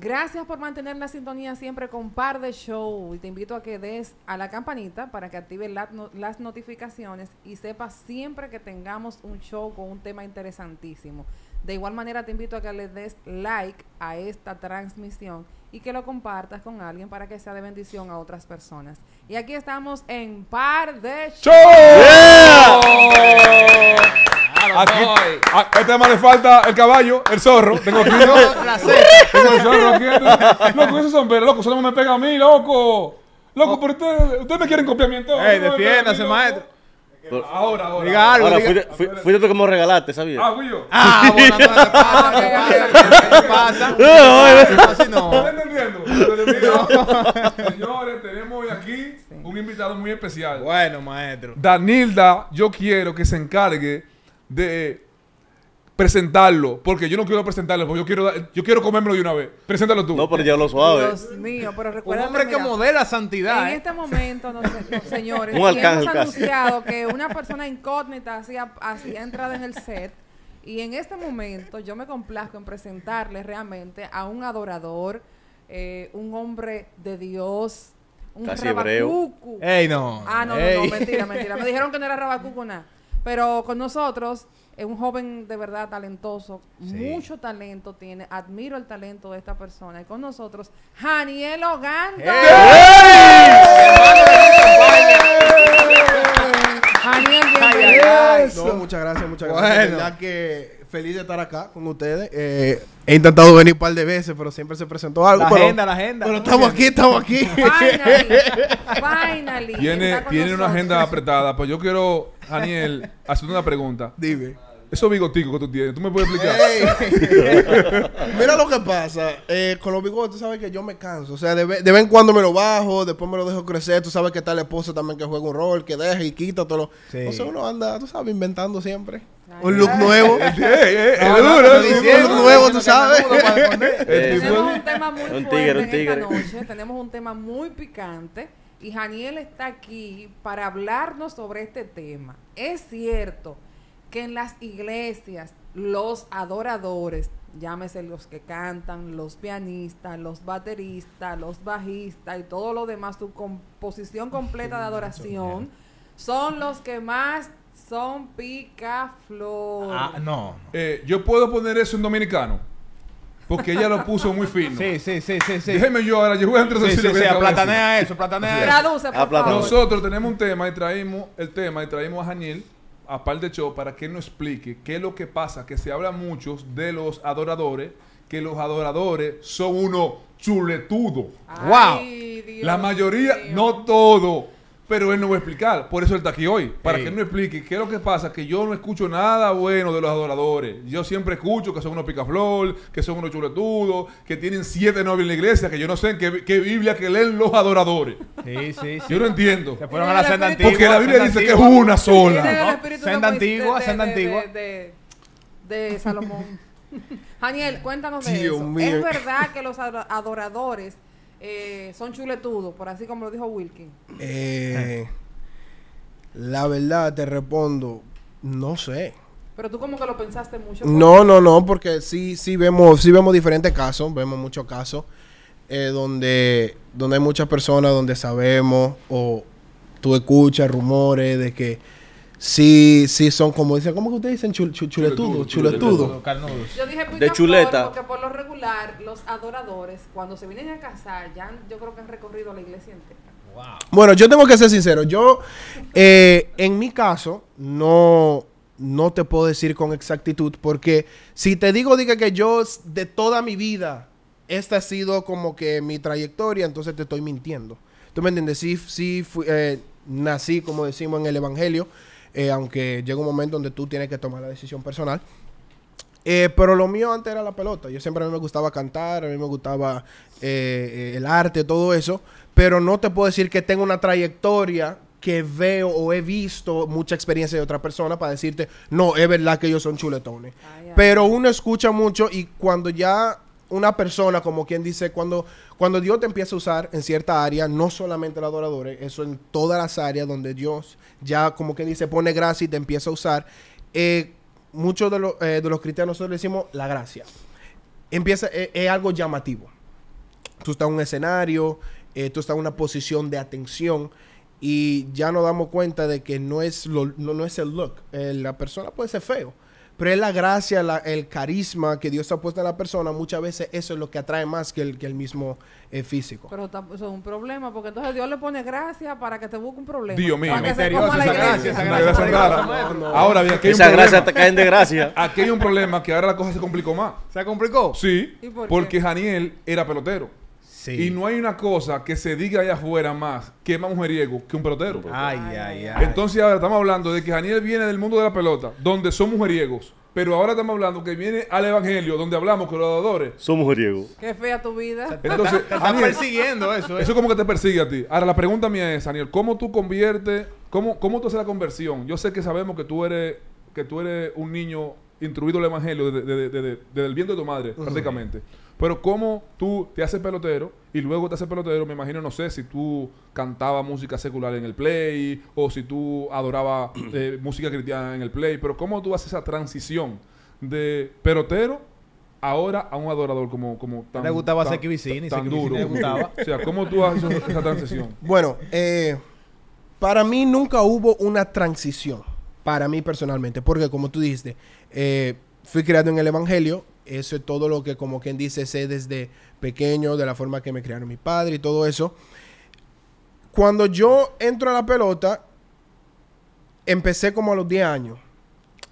Gracias por mantener la sintonía siempre con Par de Show. Y te invito a que des a la campanita para que active las notificaciones y sepas siempre que tengamos un show con un tema interesantísimo. De igual manera, te invito a que le des like a esta transmisión y que lo compartas con alguien para que sea de bendición a otras personas. Y aquí estamos en Par de Show. Aquí, a este más le falta el caballo, el zorro. Tengo aquí uno. Tengo el zorro aquí. Loco, esos son loco, solo me pega a mí, loco. Loco, pero ustedes usted me quieren copiar mi Ey, defiéndase, maestro. Ahora, ahora. Diga algo. Ahora, diga. Fui, fui, fui que me regalaste, ¿sabías? Ah, fui yo. Ah, bueno, no, ¿qué pasa? ¿Qué no, no. ¿Estás entendiendo? Señores, tenemos hoy aquí un invitado muy especial. Bueno, maestro. Danilda, yo quiero que se encargue de presentarlo, porque yo no quiero presentarlo, porque yo quiero, yo quiero comérmelo de una vez. Preséntalo tú. No, pero ya lo suave. Dios mío, pero recuerda. Un hombre que modela santidad. En ¿eh? este momento, señores, hemos anunciado que una persona incógnita hacía, hacía entrada en el set. Y en este momento yo me complazco en presentarle realmente a un adorador, eh, un hombre de Dios, un Casi rabacucu. Ey, no. Ah, no, no, mentira, mentira. Me dijeron que no era rabacucu nada. Pero con nosotros es un joven de verdad talentoso, mucho talento tiene, admiro el talento de esta persona. Y con nosotros, Janiel Ogando muchas gracias, muchas gracias. que feliz de estar acá con ustedes. Eh, he intentado venir un par de veces, pero siempre se presentó algo. La agenda, la agenda. Pero estamos aquí, estamos aquí. Finally. Tiene, tiene una agenda apretada. Pues yo quiero, Daniel, hacerte una pregunta. Dime. Esos bigotico que tú tienes, ¿tú me puedes explicar? Mira lo que pasa. Eh, con los bigotes, tú sabes que yo me canso. O sea, de, vez en cuando me lo bajo, después me lo dejo crecer. Tú sabes que está la esposa también que juega un rol, que deja y quita todo lo... O sea, uno anda, tú sabes, inventando siempre. un look nuevo. Es un look nuevo, tú sabes. Tenemos un tema muy tigre, fuerte un tigre. esta noche. Tenemos un tema muy picante. Y Janiel está aquí para hablarnos sobre este tema. Es cierto que en las iglesias los adoradores, llámese los que cantan, los pianistas, los bateristas, los bajistas y todo lo demás, su composición completa de adoración, son los que más son picaflor. Ah, no. Eh, yo puedo poner eso en dominicano. Porque ella lo puso muy fino. Sí, sí, sí, sí. Déjeme yo ahora, yo voy a entrar sí, sí, sí, eso, platanea Traduce, por Nosotros tenemos un tema y traemos el tema y traemos a Janiel aparte de Show para que él nos explique qué es lo que pasa, que se habla mucho de los adoradores, que los adoradores son unos chuletudos. ¡Wow! la mayoría, no todo. Pero él no va a explicar, por eso él está aquí hoy, para que él explique qué es lo que pasa, que yo no escucho nada bueno de los adoradores. Yo siempre escucho que son unos picaflor, que son unos chuletudos, que tienen siete novios en la iglesia, que yo no sé en qué, qué Biblia que leen los adoradores. Sí, sí, sí. Yo no entiendo. Se fueron a la senda antigua. Porque la Biblia dice que es una sola. Senda antigua, senda antigua. De Salomón. Daniel, cuéntanos de eso. ¿Es verdad que los adoradores eh, son chuletudos, por así como lo dijo Wilkin? Eh, la verdad, te respondo, no sé. Pero tú como que lo pensaste mucho. No, no, no, porque sí, sí vemos, sí vemos diferentes casos, vemos muchos casos. Eh, donde, donde hay muchas personas donde sabemos o tú escuchas rumores de que sí, sí son como dicen, ¿cómo que ustedes dicen? chuletudo, chuletudo. Yo dije de chuleta. porque por lo regular los adoradores cuando se vienen a casar ya yo creo que han recorrido la iglesia entera. Bueno, yo tengo que ser sincero. Yo, eh, en mi caso, no, no te puedo decir con exactitud porque si te digo, diga que yo de toda mi vida esta ha sido como que mi trayectoria, entonces te estoy mintiendo. ¿Tú me entiendes? Sí, sí eh, nací, como decimos en el Evangelio, eh, aunque llega un momento donde tú tienes que tomar la decisión personal. Eh, pero lo mío antes era la pelota. Yo siempre a mí me gustaba cantar, a mí me gustaba el arte, todo eso. Pero no te puedo decir que tengo una trayectoria que veo o he visto mucha experiencia de otra persona para decirte, no, es verdad que ellos son chuletones. Pero uno escucha mucho y cuando ya una persona, como quien dice, cuando, cuando Dios te empieza a usar en cierta área, no solamente los adoradores, eh, eso en todas las áreas donde Dios ya, como quien dice, pone gracia y te empieza a usar, eh, muchos de, eh, de, los cristianos nosotros le decimos la gracia. Empieza, es algo llamativo. Tú estás en un escenario, tú estás en una posición de atención y ya nos damos cuenta de que no es, no es el look. la persona puede ser feo pero es la gracia, el carisma que Dios ha puesto en la persona. Muchas veces eso es lo que atrae más que el, que el mismo eh, físico. Pero eso es un problema, porque entonces Dios le pone gracia para que te busque un problema. Dios mío. gracia, Ahora bien, aquí hay un Esa gracia te caen de gracia. Aquí hay un problema que ahora la cosa se complicó más. ¿Se complicó? Sí. porque Daniel era pelotero. Y no hay una cosa que se diga allá afuera más que más mujeriego que un pelotero. Ay, ay, ay. Entonces ahora estamos hablando de que Daniel viene del mundo de la pelota, donde son mujeriegos. Pero ahora estamos hablando que viene al Evangelio, donde hablamos con los adoradores son mujeriegos. Qué fea tu vida. Entonces, te estás persiguiendo eso. ¿eh? Eso como que te persigue a ti. Ahora la pregunta mía es, Daniel, ¿cómo tú conviertes, cómo, cómo tú haces la conversión? Yo sé que sabemos que tú eres, que tú eres un niño instruido al Evangelio desde, el viento de tu madre, prácticamente. Pero cómo tú te haces pelotero y luego te haces pelotero, me imagino, no sé, si tú cantabas música secular en el play o si tú adorabas eh, música cristiana en el play, pero cómo tú haces esa transición de pelotero ahora a un adorador como, como tan... Le gustaba hacer tan duro. gustaba. o sea, ¿cómo tú haces esa transición? Bueno, eh, para mí nunca hubo una transición, para mí personalmente, porque como tú dijiste, eh, fui criado en el Evangelio, eso es todo lo que como quien dice sé desde pequeño, de la forma que me crearon mi padre y todo eso. Cuando yo entro a la pelota, empecé como a los 10 años.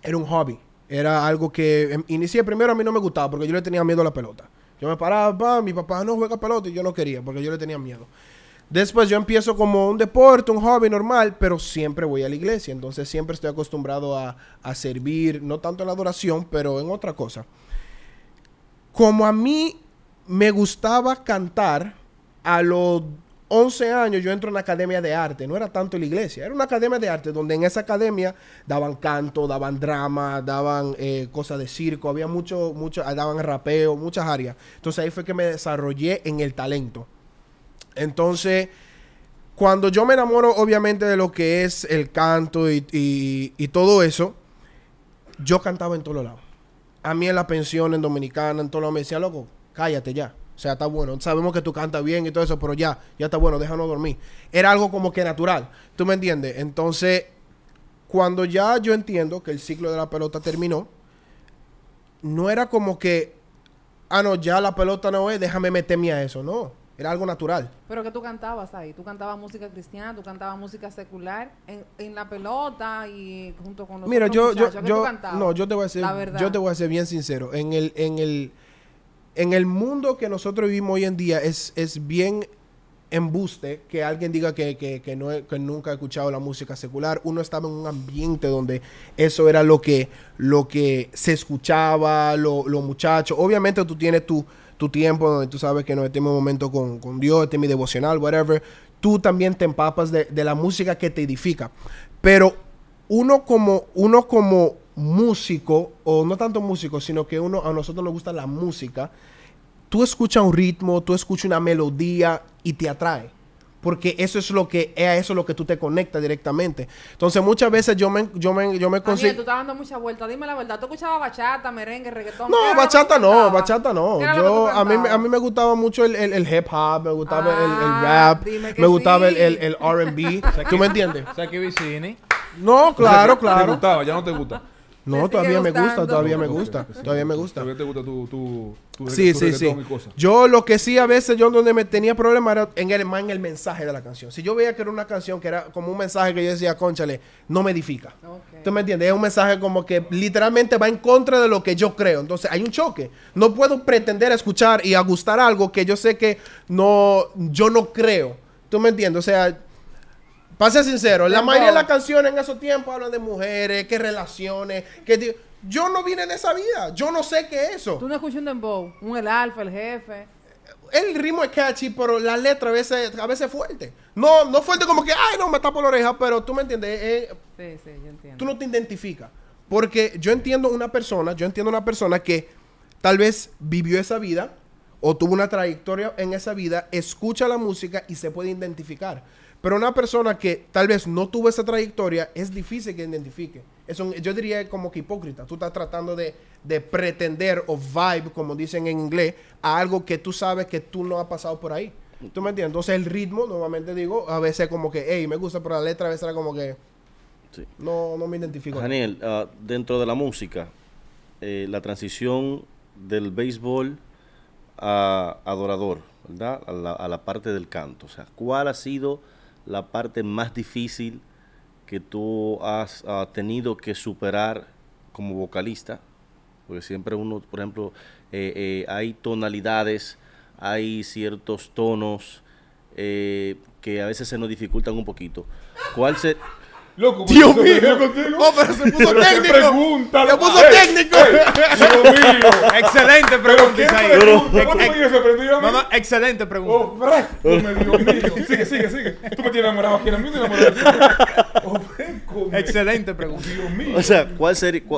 Era un hobby. Era algo que em, inicié primero a mí no me gustaba porque yo le tenía miedo a la pelota. Yo me paraba, mi papá no juega pelota y yo no quería porque yo le tenía miedo. Después yo empiezo como un deporte, un hobby normal, pero siempre voy a la iglesia. Entonces siempre estoy acostumbrado a, a servir, no tanto en la adoración, pero en otra cosa. Como a mí me gustaba cantar, a los 11 años yo entro en la academia de arte, no era tanto la iglesia, era una academia de arte donde en esa academia daban canto, daban drama, daban eh, cosas de circo, había mucho, mucho, ah, daban rapeo, muchas áreas. Entonces ahí fue que me desarrollé en el talento. Entonces, cuando yo me enamoro obviamente de lo que es el canto y, y todo eso, yo cantaba en todos lados a mí en la pensión, en Dominicana, en todo lo me decía, loco, cállate ya. O sea, está bueno. Sabemos que tú cantas bien y todo eso, pero ya, ya está bueno, déjanos dormir. Era algo como que natural. ¿Tú me entiendes? Entonces, cuando ya yo entiendo que el ciclo de la pelota terminó, no era como que, ah, no, ya la pelota no es, déjame meterme a eso. No. Era algo natural. Pero que tú cantabas ahí, tú cantabas música cristiana, tú cantabas música secular en, la pelota y junto con los Mira, yo yo yo no, yo te voy a ser yo te voy a ser bien sincero, en el en el en el mundo que nosotros vivimos hoy en día es es bien embuste que alguien diga que, no, nunca ha escuchado la música secular. Uno estaba en un ambiente donde eso era lo que, lo que se escuchaba, los muchachos. Obviamente tú tienes tu, tu tiempo, donde tú sabes que no, este es mi momento con, Dios, este mi devocional, whatever, tú también te empapas de, la música que te edifica. Pero uno como, uno como músico, o no tanto músico, sino que uno a nosotros nos gusta la música, tú escuchas un ritmo, tú escuchas una melodía y te atrae porque eso es lo que a eh, eso lo que tú te conectas directamente. Entonces, muchas veces yo me yo me yo me consigo tú estás dando mucha vuelta, dime la verdad, tú escuchabas bachata, merengue, reggaetón. No, bachata no, bachata no. Yo a mí a mí me gustaba mucho el, hip hop, me gustaba el, el, ah, rap, me gustaba el, el, R&B, ¿tú me entiendes? Saki Vicini. No, claro, claro. Te gustaba, ya no te gustaba? No, todavía me, gusta, todavía me gusta, todavía me gusta. Todavía te gusta tu, sí, sí, sí. Yo lo que sí a veces yo donde me tenía problemas era en el, más en el mensaje de la canción. Si yo veía que era una canción que era como un mensaje que yo decía, conchale, no me edifica. ¿Tú me entiendes? Es un mensaje como que literalmente va en contra de lo que yo creo. Entonces hay un choque. No puedo pretender escuchar y a gustar algo que yo sé que no, yo no creo. ¿Tú me entiendes? O sea, para ser sincero, la mayoría de las canciones en esos tiempos hablan de mujeres, que relaciones, que... Yo no vine de esa vida, yo no sé qué es eso. Tú no escuchas un dembow, un el alfa, el jefe. El ritmo es catchy, pero la letra a veces, a veces fuerte. No, no fuerte como que, ay, no, me está por la oreja, pero tú me entiendes. sí, sí, yo entiendo. Tú no te identificas. Porque yo entiendo una persona, yo entiendo una persona que tal vez vivió esa vida o tuvo una trayectoria en esa vida, escucha la música y se puede identificar. Pero una persona que tal vez no tuvo esa trayectoria es difícil que identifique. eso yo diría como que hipócrita. Tú estás tratando de, pretender o vibe, como dicen en inglés, a algo que tú sabes que tú no has pasado por ahí. ¿Tú me entiendes? Entonces el ritmo, normalmente digo, a veces como que, hey, me gusta, pero la letra a veces era como que... No, no me identifico. Daniel, ah, dentro de la música, eh, la transición del béisbol a adorador, ¿verdad? a la parte del canto. O sea, ¿cuál ha sido la parte más difícil que tú has ah, tenido que superar como vocalista? Porque siempre uno, por ejemplo, eh, eh, hay tonalidades, hay ciertos tonos eh, que a veces se nos dificultan un poquito. ¿Cuál, se, Loco, pues, Dios mío. Oh, pero se puso técnico. Pregunta, se puso técnico. Dios mío. Excelente pregunta, Isaías. mí? Mamá, excelente pregunta. Oh, me Dios mío. Sigue, sigue, sigue. Tú me tienes enamorado aquí, no me enamorado. Oh, excelente pregunta. Dios mío. O sea, ¿cuál,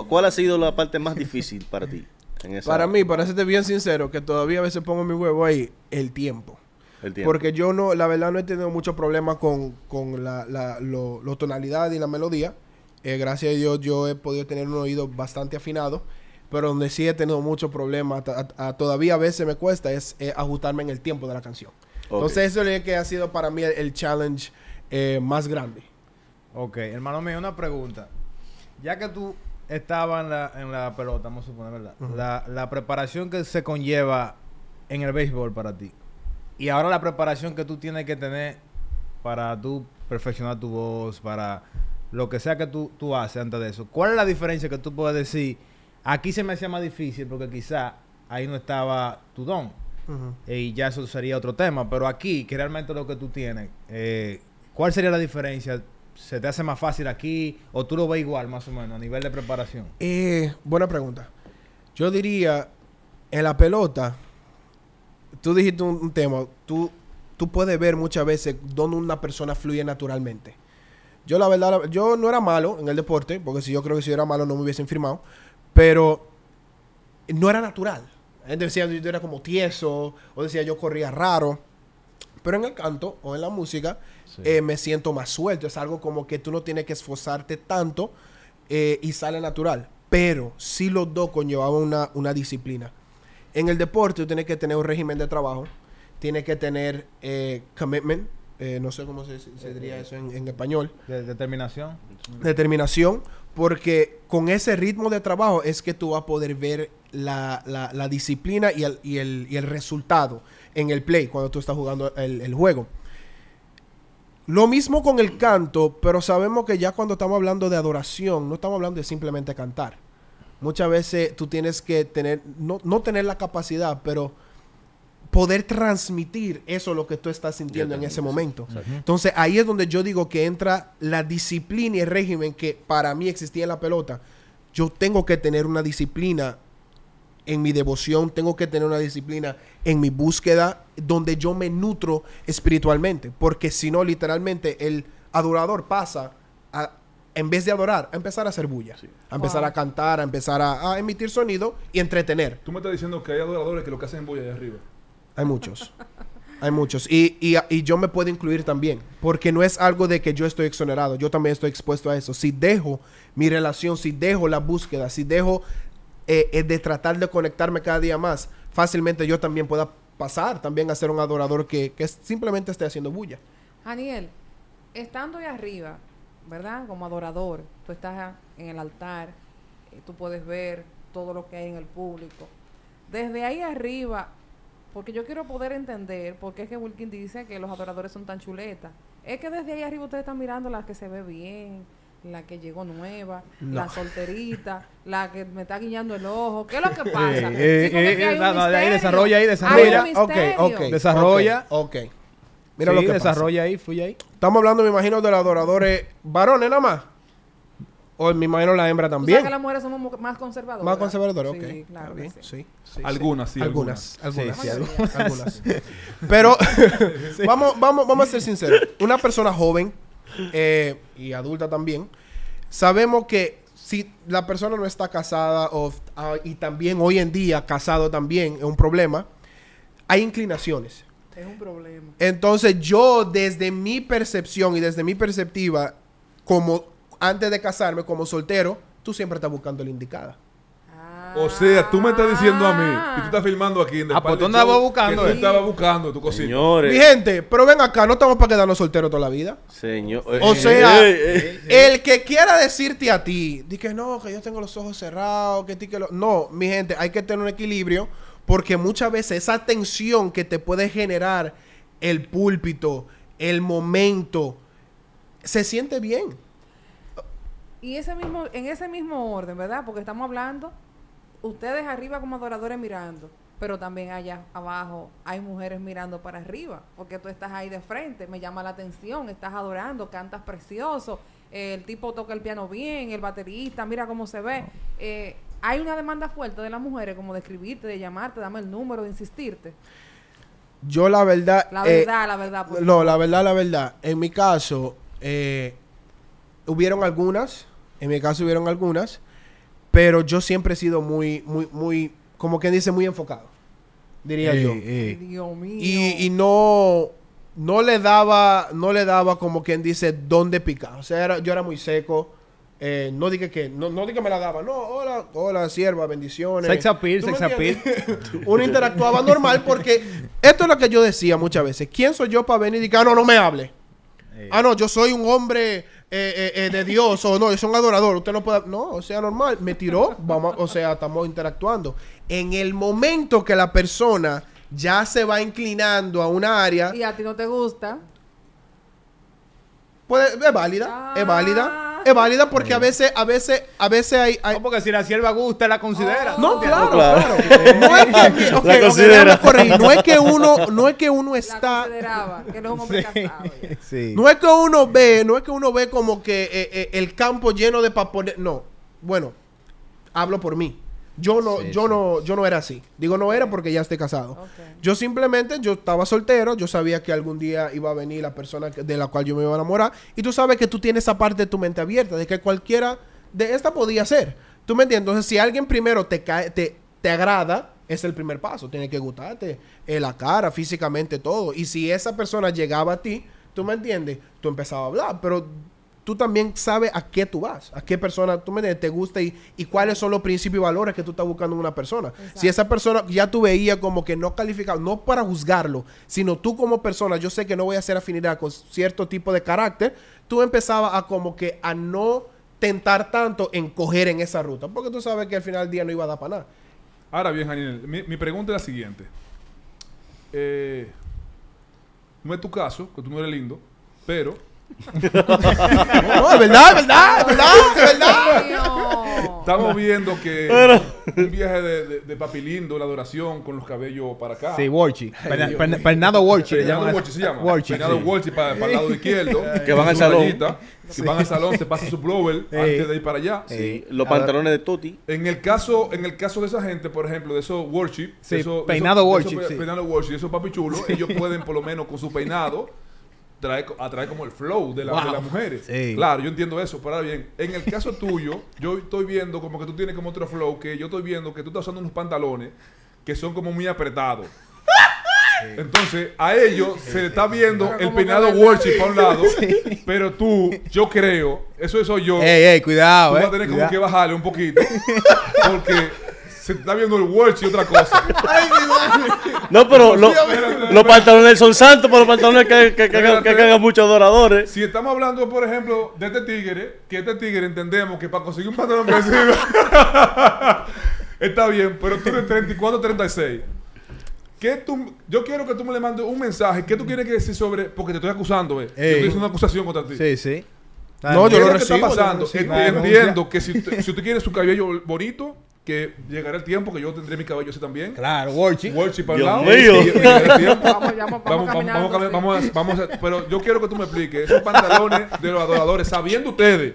¿cuál ha sido la parte más difícil para ti? En esa para mí, para serte bien sincero, que todavía a veces pongo mi huevo ahí, el tiempo. Porque yo no, la verdad no he tenido muchos problemas con, con la, la tonalidad y la melodía. Eh, gracias a Dios yo he podido tener un oído bastante afinado, pero donde sí he tenido muchos problemas, todavía a veces me cuesta, es ajustarme en el tiempo de la canción. Entonces eso es lo que ha sido para mí el, challenge eh, más grande. Ok, hermano mío, una pregunta. Ya que tú estabas en la, en la pelota, vamos a suponer, ¿verdad? la, la preparación que se conlleva en el béisbol para ti. Y ahora la preparación que tú tienes que tener para tú perfeccionar tu voz, para lo que sea que tú, haces antes de eso. ¿Cuál es la diferencia que tú puedes decir? Aquí se me hacía más difícil porque quizá ahí no estaba tu don. Eh, y ya eso sería otro tema. Pero aquí, que realmente lo que tú tienes, eh, ¿cuál sería la diferencia? ¿Se te hace más fácil aquí o tú lo ves igual más o menos a nivel de preparación? Eh, buena pregunta. Yo diría, en la pelota, tú dijiste un, tema, tú, tú puedes ver muchas veces dónde una persona fluye naturalmente. Yo la verdad, yo no era malo en el deporte, porque si yo creo que si yo era malo no me hubiesen firmado, pero no era natural. gente decía yo era como tieso, o decía yo corría raro. Pero en el canto o en la música eh, me siento más suelto. Es algo como que tú no tienes que esforzarte tanto eh, y sale natural. Pero si los dos conllevaban una disciplina. En el deporte tú tienes que tener un régimen de trabajo, tienes que tener eh, commitment, eh, no sé cómo se, eh, diría eso en, español. determinación. Determinación, porque con ese ritmo de trabajo es que tú vas a poder ver la, disciplina y el, resultado en el play cuando tú estás jugando el juego. Lo mismo con el canto, pero sabemos que ya cuando estamos hablando de adoración, no estamos hablando de simplemente cantar. Muchas veces tú tienes que tener, no, tener la capacidad, pero poder transmitir eso lo que tú estás sintiendo en ese momento. Entonces ahí es donde yo digo que entra la disciplina y el régimen que para mí existía en la pelota. Yo tengo que tener una disciplina en mi devoción, tengo que tener una disciplina en mi búsqueda donde yo me nutro espiritualmente, porque si no, literalmente el adorador pasa en vez de adorar, a empezar a hacer bulla, a empezar a cantar, a empezar a, emitir sonido y entretener. Tú me estás diciendo que hay adoradores que lo que hacen es bulla allá arriba. Hay muchos. Hay muchos. Y, yo me puedo incluir también. Porque no es algo de que yo estoy exonerado. Yo también estoy expuesto a eso. Si dejo mi relación, si dejo la búsqueda, si dejo eh, eh, de tratar de conectarme cada día más, fácilmente yo también pueda pasar también a ser un adorador que, que simplemente esté haciendo bulla. Daniel, estando ahí arriba, ¿verdad? Como adorador, tú estás en el altar, y eh, tú puedes ver todo lo que hay en el público. Desde ahí arriba, porque yo quiero poder entender por es que Wilkin dice que los adoradores son tan chuletas. Es que desde ahí arriba ustedes están mirando la que se ve bien, la que llegó nueva, la solterita, la que me está guiñando el ojo. ¿Qué es lo que pasa? ahí desarrolla, ahí desarrolla. ok, ok. Desarrolla. Ok. okay. Mira sí, lo que desarrolla ahí, fui ahí. Estamos hablando, me imagino, de los adoradores varones nada más. O me imagino la hembra también. O que las mujeres somos más conservadoras. Más conservadoras, ok. Sí, claro. sí. algunas, sí. Algunas, algunas. Algunas. Pero vamos, vamos, vamos a ser sinceros. Una persona joven eh, y adulta también, sabemos que si la persona no está casada ah, y también hoy en día casado también es un problema, hay inclinaciones. Es un problema. Entonces yo desde mi percepción y desde mi perceptiva como antes de casarme, como soltero, tú siempre estás buscando la indicada. O sea, tú me estás diciendo a mí y tú estás filmando aquí en el Ah, pues buscando. Que tú eh. estabas buscando tu cosita. Señores. Mi gente, pero ven acá, no estamos para quedarnos solteros toda la vida. Señor. O eh, sea, eh, el que quiera decirte a ti, di que no, que yo tengo los ojos cerrados, que ti que lo. No, mi gente, hay que tener un equilibrio. Porque muchas veces esa tensión que te puede generar el púlpito, el momento, se siente bien. Y ese mismo, en ese mismo orden, ¿verdad? Porque estamos hablando, ustedes arriba como adoradores mirando, pero también allá abajo hay mujeres mirando para arriba, porque tú estás ahí de frente, me llama la atención, estás adorando, cantas precioso, el tipo toca el piano bien, el baterista, mira cómo se ve. Eh, hay una demanda fuerte de las mujeres como de escribirte, de llamarte, dame el número, de insistirte. Yo la verdad... La verdad, eh, la verdad. no, la verdad, la verdad. En mi caso, eh, hubieron algunas, en mi caso hubieron algunas, pero yo siempre he sido muy, muy, muy, como quien dice, muy enfocado, diría eh, yo. Dios mío. Y, no no le daba, no le daba como quien dice dónde picar. O sea, yo era muy seco. Eh, no diga que, no, no diga me la daba. No, hola, hola, sierva, bendiciones. Sex appeal, sex appeal. Uno interactuaba normal porque esto es lo que yo decía muchas veces. ¿Quién soy yo para venir y decir, ah, no, no me hable? Eh. Ah, no, yo soy un hombre eh, de Dios o no, yo soy un adorador. Usted no puede. No, o sea, normal. Me tiró, vamos, o sea, estamos interactuando. En el momento que la persona ya se va inclinando a una área. Y a ti no te gusta. Pues es válida, es válida. Ah es válida porque a veces, a veces, a veces hay. hay... No, porque si la sierva gusta, la considera. Ah, no, claro, claro. no es que, la no es que uno, no es que uno está. La consideraba, que no es un hombre casado. Sí. No es que uno ve, no es que uno ve como que eh, eh el campo lleno de papones. No. Bueno, hablo por mí. Yo no, yo no, yo no era así. Digo no era porque ya esté casado. Yo simplemente, yo estaba soltero, yo sabía que algún día iba a venir la persona de la cual yo me iba a enamorar. Y tú sabes que tú tienes esa parte de tu mente abierta, de que cualquiera de esta podía ser. ¿Tú me entiendes? Entonces, si alguien primero te cae, te, agrada, es el primer paso. Tiene que gustarte en eh, la cara, físicamente, todo. Y si esa persona llegaba a ti, ¿tú me entiendes? Tú empezabas a hablar, pero tú también sabes a qué tú vas, a qué persona tú me te gusta y, cuáles son los principios y valores que tú estás buscando en una persona. Si esa persona ya tú veías como que no calificado, no para juzgarlo, sino tú como persona, yo sé que no voy a hacer afinidad con cierto tipo de carácter, tú empezabas a como que a no tentar tanto en coger en esa ruta, porque tú sabes que al final del día no iba a dar para nada. Ahora bien, Daniel, mi, pregunta es la siguiente. Eh, no es tu caso, que tú no eres lindo, pero no, es verdad, es verdad, verdad, verdad. Estamos viendo que un viaje de, de, papilindo, la adoración con los cabellos para acá. Sí, Warchi, peinado Warchi Warchi se llama. Peinado Warchi para, el lado izquierdo. que van al salón. Que van al salón, se pasa su blower antes de ir para allá. Sí. Los ah. pantalones de Tuti En el caso, en el caso de esa gente, por ejemplo, de esos Warchi peinado sí. Peinado Warchi, esos papi chulos, ellos pueden por lo menos con su peinado trae, atrae como el flow de, las mujeres. Claro, yo entiendo eso, pero ahora bien, en el caso tuyo, yo estoy viendo como que tú tienes como otro flow, que yo estoy viendo que tú estás usando unos pantalones que son como muy apretados. Entonces, a ellos se le está viendo el peinado worship A un lado, pero tú, yo creo, eso soy yo. Ey, ey, cuidado, Tú vas a eh, tener como que bajarle un poquito, porque se está viendo el watch y otra cosa. no, pero los pantalones son santos, pero los pantalones que, que, que, muchos adoradores. Si estamos hablando, por ejemplo, de este tigre, que este tigre entendemos que para conseguir un pantalón que está bien, pero tú eres 34, 36. tú, yo quiero que tú me le mandes un mensaje. ¿Qué tú quieres que decir sobre.? Porque te estoy acusando, ¿eh? Yo hice una acusación contra ti. Sí, sí. No, yo lo recibo. Está pasando? Entendiendo que si tú si un su cabello bonito, que llegará el tiempo que yo tendré mi cabello así también. Claro, worship para el Vamos, vamos, a, Pero yo quiero que tú me expliques esos pantalones de los adoradores, sabiendo ustedes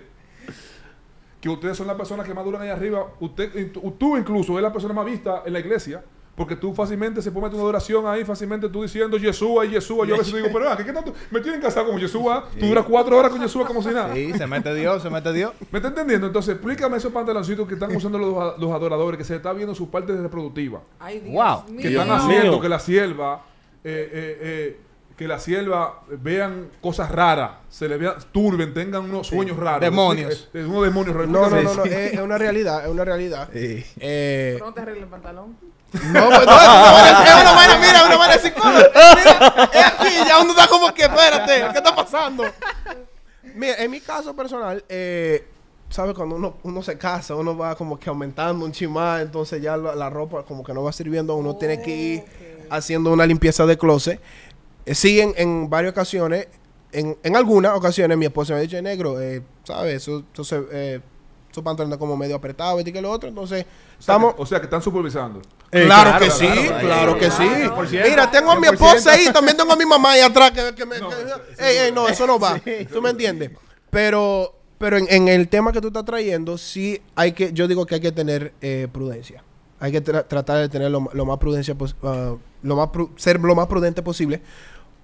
que ustedes son las personas que más duran ahí arriba, usted, tú incluso es la persona más vista en la iglesia. Porque tú fácilmente se puede meter una adoración ahí, fácilmente tú diciendo Yeshua y Yeshua. Yo a veces digo, pero ¿qué, tanto? Me tienen casado con Yeshua. Tú duras cuatro horas con Yeshua como si nada. Sí, se mete Dios, se mete Dios. ¿Me está entendiendo? Entonces, explícame esos pantaloncitos que están usando los, los adoradores, que se está viendo su parte reproductiva. Ay, Dios wow. Que están haciendo que la sierva, eh, eh, eh, que la sierva vean cosas raras, se le vean, turben, tengan unos sueños raros. Demonios. Es, es unos demonios No, no, no, es, una realidad, es una realidad. ¿Cómo eh, te arreglo el pantalón? No, pues, no, es una vaina, mira, una vaina sin Mira, es ya uno está como que, espérate, ¿qué está pasando? Mira, en mi caso personal, eh, ¿sabes? Cuando uno, uno se casa, uno va como que aumentando un chimá, entonces ya la, ropa como que no va sirviendo, uno tiene que ir oh, haciendo una limpieza de closet. Siguen eh, sí, en, varias ocasiones, en, en, algunas ocasiones, mi esposa me ha dicho, negro, eh, ¿sabes? Eso, eso eh, su pantalón como medio apretado, y que lo otro, entonces estamos... o sea, que están supervisando. Eh, claro, que sí, claro, que sí. Mira, tengo a mi esposa ahí, también tengo a mi mamá ahí atrás. Que, ey, ey, no, eso no va. ¿Tú me entiendes? Pero, pero en, el tema que tú estás trayendo, sí hay que, yo digo que hay que tener eh, prudencia. Hay que tratar de tener lo, más prudencia, pues lo más ser lo más prudente posible,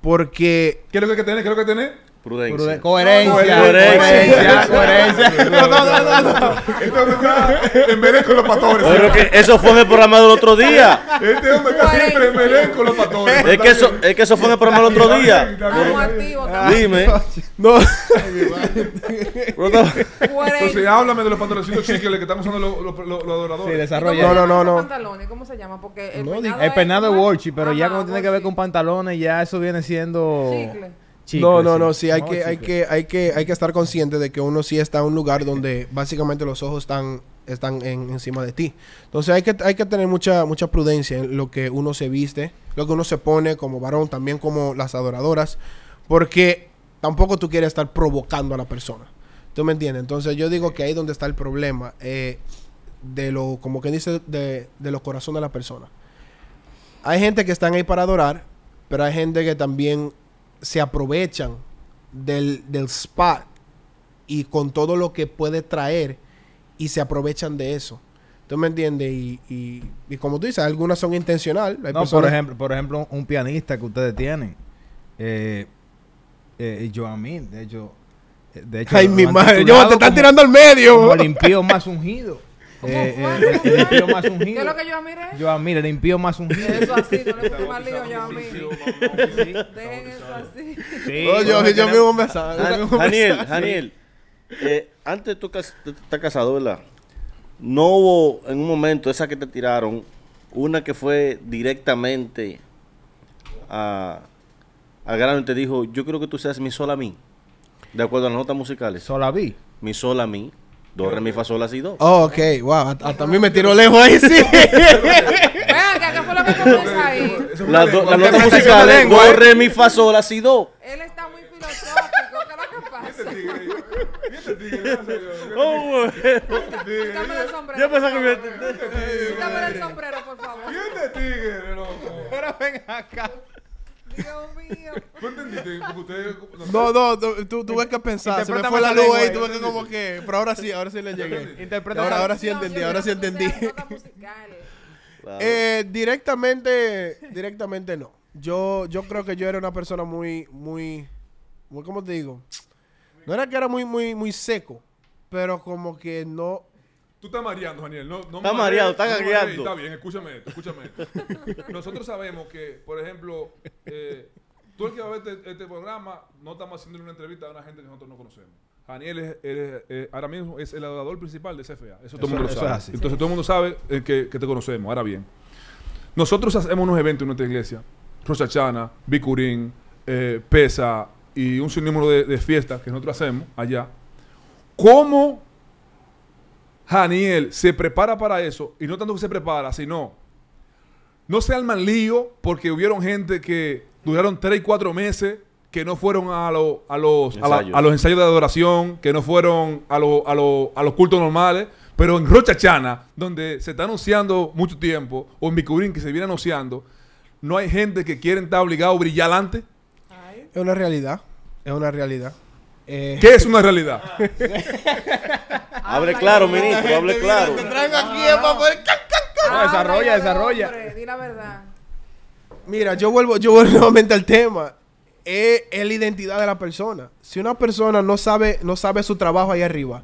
porque... ¿Qué es lo que hay que ¿Qué es lo que hay que tener? Prudencia. coherencia. Coherencia. Coherencia. No, no, no, no. en Belén con los pastores. Pero que eso fue en el programa del otro día. Este hombre está siempre en Belén con los pastores. Es que, eso, es que eso fue en el programa del otro día. Dime. No. Entonces, háblame de los pantalones chicles que estamos usando los, los, los adoradores. Sí, desarrolla. No, no, no. no. ¿Cómo se llama? Porque el penado peinado, es Warchi, pero ya cuando tiene que ver con pantalones, ya eso viene siendo. Chicle. No, no, no, sí, hay que, hay, que, hay, que, hay que estar consciente de que uno sí está en un lugar donde básicamente los ojos están están encima de ti. Entonces hay que, hay que tener mucha, mucha prudencia en lo que uno se viste, lo que uno se pone como varón, también como las adoradoras, porque tampoco tú quieres estar provocando a la persona. ¿Tú me entiendes? Entonces yo digo que ahí es donde está el problema eh, de lo, como que dice, de, de los corazones de la persona. Hay gente que están ahí para adorar, pero hay gente que también se aprovechan del, del spot y con todo lo que puede traer y se aprovechan de eso. ¿Tú me entiendes? Y, como tú dices, algunas son intencional. por ejemplo, por ejemplo, un pianista que ustedes tienen. Eh, eh yo a mí, de hecho. Eh, de hecho Ay, yo te están tirando al medio. Como limpio más ungido. Eh, eh, más ¿Qué es lo que yo admiré? Yo admiro limpio más un Eso así, no le puse más lío yo admiro. Dejen eso así. yo, mismo me salgo. Daniel, Daniel. Eh, antes tú estás casado, ¿verdad? No hubo en un momento, esa que te tiraron, una que fue directamente a, a Grano y te dijo, yo creo que tú seas mi sola mí, de acuerdo a las notas musicales. Sola mí. Mi sola mí. Do, mi, fasola sol, así, Oh, ok. Wow. Hasta a mí me tiró lejos ahí, sí. ¿Qué fue lo que comenzó ahí? Las notas musicales. Do, mi, fasola sol, así, Él está muy filosófico. Oh, Quítame el sombrero. Este Quítame el sombrero, por favor. ¿Quién este tigre, loco? Pero ven acá. Dios mío. ¿Tú entendiste? no, no, tú, tú tuve que pensar. Se me fue la luz ahí, tuve eh. que como que. Pero ahora sí, ahora sí le llegué. ahora, ahora sí entendí, ahora sí entendí. Eh, directamente, directamente no. Yo, yo creo que yo era una persona muy, muy, muy, ¿cómo te digo? No era que era muy, muy, muy seco, pero como que no, Tú estás mareando, Daniel. No, no está mareado, está gagueando. Está bien, escúchame esto, escúchame esto. Nosotros sabemos que, por ejemplo, eh, tú el que va a ver este, este programa, no estamos haciendo una entrevista a una gente que nosotros no conocemos. Daniel es, eh, ahora mismo es el adorador principal de CFA. Eso, todo el mundo sabe. Entonces todo el mundo sabe eh, que, que, te conocemos. Ahora bien, nosotros hacemos unos eventos en nuestra iglesia. Rochachana, Bicurín, eh, Pesa y un sinnúmero de, de fiestas que nosotros hacemos allá. ¿Cómo Janiel se prepara para eso, y no tanto que se prepara, sino no se alman lío porque hubieron gente que duraron 3 y 4 meses que no fueron a, los, a, los ensayos de adoración, que no fueron a, los cultos normales, pero en Rocha Chana, donde se está anunciando mucho tiempo, o en Micurín, que se viene anunciando, no hay gente que quieren estar obligado antes. Es una realidad, es una realidad. Eh, ¿Qué es una realidad? hable claro, ministro, hable claro. desarrolla, desarrolla. di la verdad. Mira, yo vuelvo, yo vuelvo nuevamente al tema. Es, la identidad de la persona. Si una persona no sabe, no sabe su trabajo ahí arriba,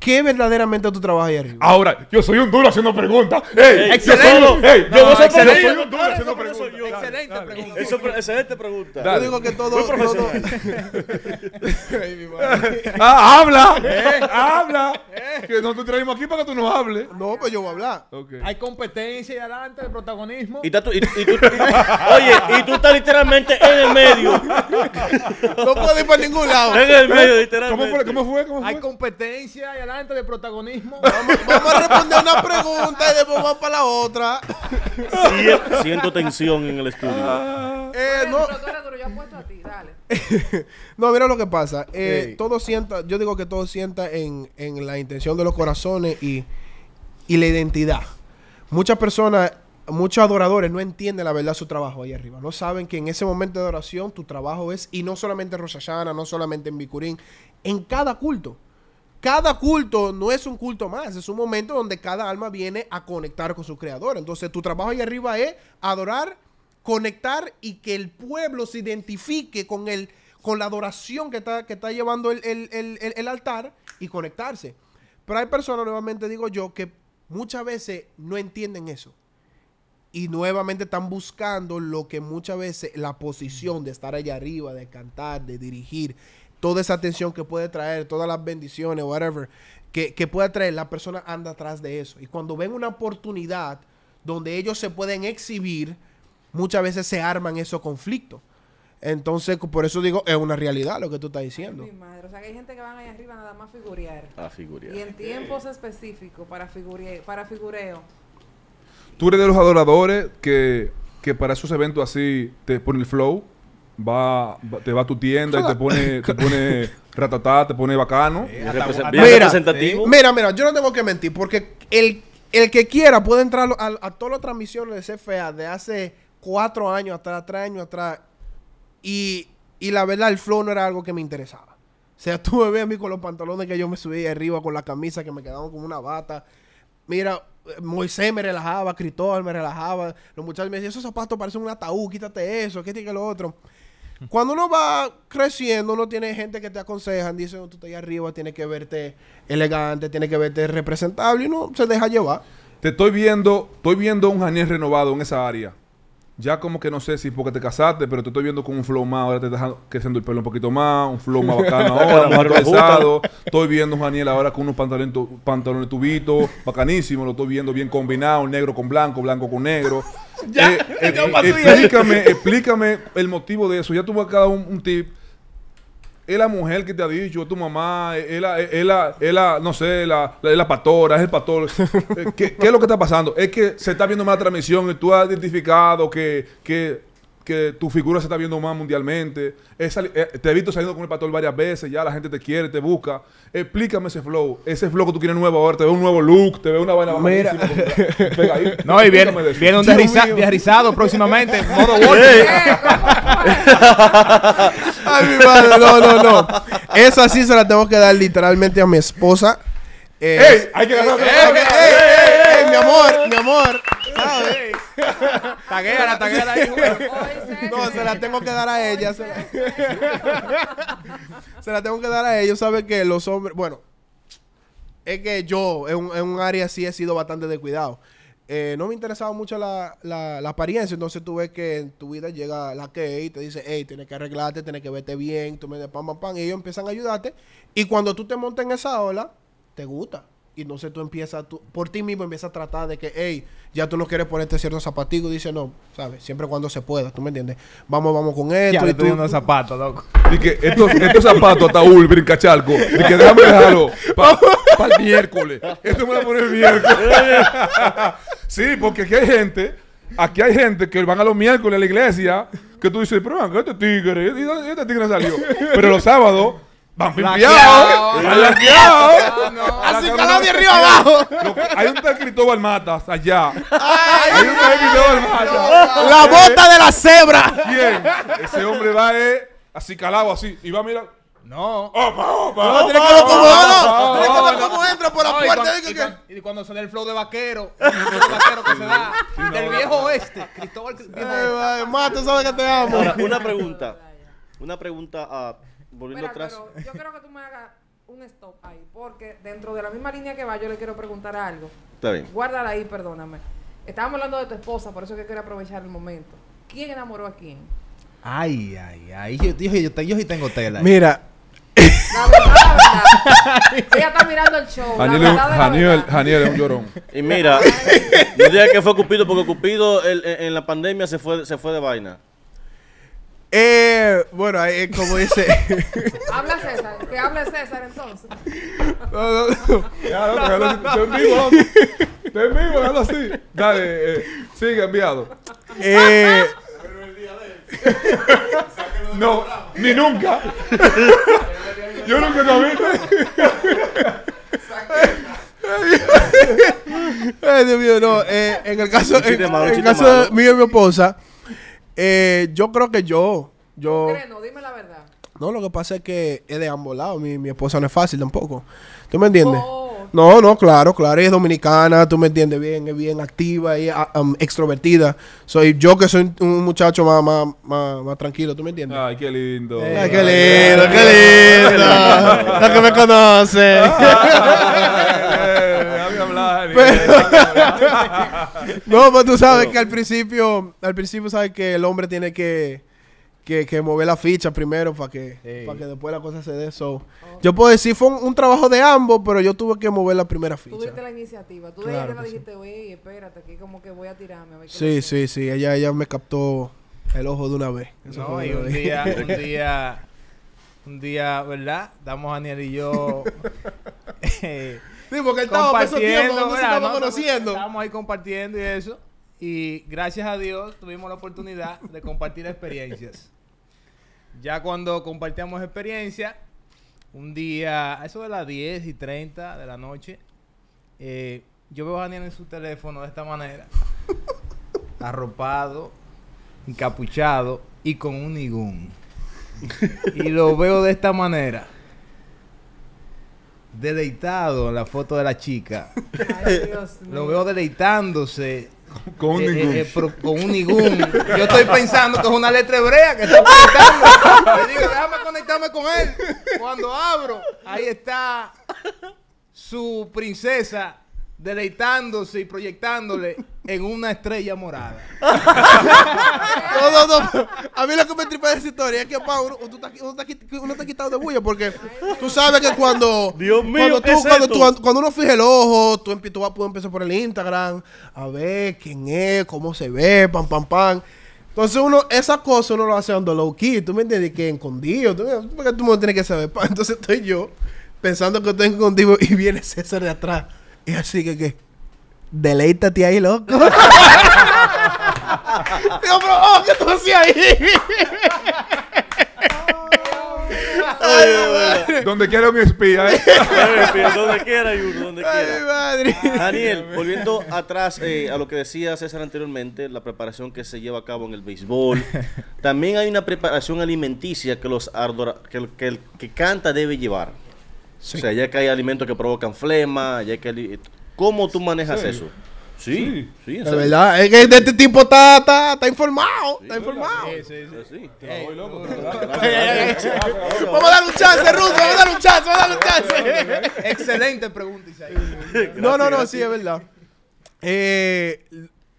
¿Qué verdaderamente tú trabajas ahí Ahora, yo soy un duro haciendo preguntas. ¡Ey! ¡Excelente! Yo no, yo soy un duro haciendo preguntas. excelente pregunta. excelente pregunta. Yo digo que todo... todo... Ah, ¡Habla! ¿Eh? ¡Habla! Eh. Que no te traemos aquí para que tú nos hables. No, pues yo voy a hablar. Okay. Hay competencia y adelante, el protagonismo. Y, tú, y, tú, oye, y tú estás literalmente en el medio. no puedes ir para ningún lado. En el medio, literalmente. ¿Cómo fue? ¿Cómo fue? ¿Cómo fue? Hay competencia y adelante de protagonismo. Vamos, a responder una pregunta y después vamos para la otra. siento tensión en el estudio. no. mira lo que pasa. Eh, todo sienta, yo digo que todo sienta en, la intención de los corazones y, la identidad. Muchas personas muchos adoradores no entienden la verdad su trabajo ahí arriba. No saben que en ese momento de adoración tu trabajo es, y no solamente en Rosh no solamente en Bikurín, en cada culto cada culto no es un culto más, es un momento donde cada alma viene a conectar con su creador. Entonces tu trabajo ahí arriba es adorar, conectar y que el pueblo se identifique con, el, con la adoración que está, que está llevando el, el altar y conectarse. Pero hay personas, nuevamente digo yo, que muchas veces no entienden eso. Y nuevamente están buscando lo que muchas veces la posición de estar allá arriba, de cantar, de dirigir, toda esa atención que puede traer, todas las bendiciones, whatever, que, que puede traer, la persona anda atrás de eso. Y cuando ven una oportunidad donde ellos se pueden exhibir, muchas veces se arman esos conflictos. Entonces, por eso digo, es una realidad lo que tú estás diciendo. mi madre. O sea, que hay gente que van allá arriba nada más A figurear. Y en tiempos específicos para, para figureo. Tú eres de los adoradores que, que para esos eventos así te ponen el flow va, te va a tu tienda y te pone, pone ratatá, te pone bacano. representativo. Mira, mira, yo no tengo que mentir, porque el, el que quiera puede entrar a todas las transmisiones de CFA de hace cuatro años atrás, tres años atrás, y, la verdad el flow no era algo que me interesaba. O sea, tú me ves a mí con los pantalones que yo me subía arriba, con la camisa que me quedaba como una bata. Mira, Moisés me relajaba, Cristóbal me relajaba. Los muchachos me decían, esos zapatos parecen un ataúd, quítate eso, quítate este que lo otro. Cuando uno va creciendo, uno tiene gente que te aconseja. dice oh, tú estás ahí arriba, tienes que verte elegante, tienes que verte representable y uno se deja llevar. Te estoy viendo, estoy viendo un Janiel renovado en esa área ya como que no sé si porque te casaste, pero te estoy viendo con un flow más, ahora te estás creciendo el pelo un poquito más, un flow más bacano ahora, más pesado. Estoy viendo a Daniel ahora con unos pantalones, pantalones tubitos, bacanísimo, lo estoy viendo bien combinado, negro con blanco, blanco con negro. ya, eh, eh, eh, explícame, explícame el motivo de eso. Ya tuvo acá un, un tip es la mujer que te ha dicho, tu mamá, es la, es no sé, la, la, pastora, es el pastor. Eh, ¿Qué, es lo que está pasando? Es que se está viendo más transmisión y tú has identificado que, que que tu figura se está viendo más mundialmente. Eh, te he visto saliendo con el pastor varias veces, ya la gente te quiere, te busca. Explícame ese flow, ese flow que tú quieres nuevo ahora, te veo un nuevo look, te veo una buena Mira. No, y viene, viene un próximamente, modo Ay, mi madre, no, no, no. Eso así se la tengo que dar literalmente a mi esposa. Hay que ¡Ey, eh, eh, ey, mi amor, mi amor! No, se la tengo que dar a ella. Se la... tengo que dar a ellos. sabes que los hombres. Bueno, es que yo en un, área así he sido bastante descuidado. Eh, no me interesaba mucho la, apariencia, entonces tú ves que en tu vida llega la que te dice, hey, tienes que arreglarte, tienes que verte bien, tú me de pan pam, pan y ellos empiezan a ayudarte, y cuando tú te montas en esa ola, te gusta. Y entonces tú empiezas, tú, por ti mismo empiezas a tratar de que, hey, ya tú no quieres ponerte cierto Y Dice, no, ¿sabes? Siempre cuando se pueda, ¿tú me entiendes? Vamos, vamos con esto. y tú, unos zapatos, loco. que estos, estos zapatos, Taúl, brincachalco. que déjame dejarlo para el miércoles. Esto me lo poner el miércoles. sí, porque aquí hay gente, aquí hay gente que van a los miércoles a la iglesia, que tú dices, pero, este tigre, este tigre salió. Pero los sábados Van pimpeados. Van laqueados. Así que la de arriba abajo. Lo Hay un tal Cristóbal Matas allá. Hay un tal Cristóbal Matas. La bota de la cebra. Bien. Ese hombre va eh, así calado, así. Y va a mirar. No. ¡Opa, opa! opa, opa, opa, que opa. cómo entra por la No, y puerta. cuando- y que- Y cuando sale el flow de vaquero, el flow de vaquero que se da del viejo oeste, Cristóbal viejo oeste. Ay, tú sabes que te amo. Ahora, una pregunta. Una pregunta a volviendo atrás. yo creo que tú me hagas un stop ahí, porque dentro de la misma línea que va, yo le quiero preguntar algo. Está bien. Guárdala ahí, perdóname. Estábamos hablando de tu esposa, por eso que quiero aprovechar el momento. ¿Quién enamoró a quién? Ay, ay, ay. Yo, yo, sí tengo tela. Mira. Ella está mirando el show. Janiel, es un llorón. Y mira, yo dije que fue Cupido, porque Cupido en, en, la pandemia se fue, se fue de vaina. Eh, bueno, eh, como dice. habla César, que hable César entonces. no, no, no. Ya, no, no, vivo, te vivo, hazlo así. Dale, eh, sigue enviado. Eh. No, ni nunca. Yo nunca lo vi. Ay, Dios mío, no. Eh, en el caso, en, en el caso mío y mi esposa. Eh, yo creo que yo. yo no, dime la verdad. No, lo que pasa es que es de ambos lados. Mi, mi esposa no es fácil tampoco. ¿Tú me entiendes? Oh. No, no, claro, claro. es dominicana, tú me entiendes bien, es bien activa, Y ah, extrovertida. Soy yo que soy un muchacho más, más, tranquilo, tú me entiendes. Ay, qué lindo. Eh, qué lindo, qué lindo. que me conoce. no, pues tú sabes que al principio, al principio sabes que el hombre tiene que, que, mover la ficha primero para que, para que después la cosa se dé. So, Yo puedo decir, fue un, trabajo de ambos, pero yo tuve que mover la primera ficha. Tuviste la iniciativa. Tú claro la dijiste, oye, espérate, aquí como que voy a tirarme. A sí, sí, sí. Ella, me captó el ojo de una vez. no, y un día, un día, un día, ¿verdad? a Daniel y yo... Eh, Sí, porque estábamos tiempo, conociendo. Estábamos ahí compartiendo y eso. Y gracias a Dios tuvimos la oportunidad de compartir experiencias. Ya cuando compartíamos experiencias un día, eso de las 10 y 30 de la noche, eh, yo veo a Daniel en su teléfono de esta manera, arropado, encapuchado y con un igún. Y lo veo de esta manera deleitado en la foto de la chica. Lo veo deleitándose. Con un eh, igum eh, con un Yo estoy pensando que es una letra hebrea que está conectando. Le digo, déjame conectarme con él. Cuando abro, ahí está su princesa deleitándose y proyectándole en una estrella morada. no, no, no. A mí lo que me tripa de esa historia es que, pa, uno, está, quitado de bulla porque tú sabes que cuando. cuando, cuando, uno fija el ojo, tú, empiezas vas a empezar por el Instagram, a ver quién es, cómo se ve, pam, pam, pam. Entonces uno, esas cosas uno lo hace dando low key, tú me entiendes, que escondido, porque tú no tienes que saber. Pa? Entonces estoy yo pensando que estoy escondido y viene César de atrás así que, que ahí, loco. oh, ¿qué tú hacías ahí? donde quiera un espía. ¿eh? donde quiera, uno, donde Ay, Daniel, volviendo atrás eh, a lo que decía César anteriormente, la preparación que se lleva a cabo en el béisbol. También hay una preparación alimenticia que los que, canta debe llevar. O sea, ya que hay alimentos que provocan flema, ya que... ¿Cómo tú manejas eso? Sí, sí, sí De verdad, es que este tipo está, está, está informado, está informado. Sí, sí, sí. Te voy loco. Vamos a dar un chance, Ruth, vamos a dar un chance, vamos a dar un chance. Excelente pregunta, No, no, no, sí, es verdad. Eh,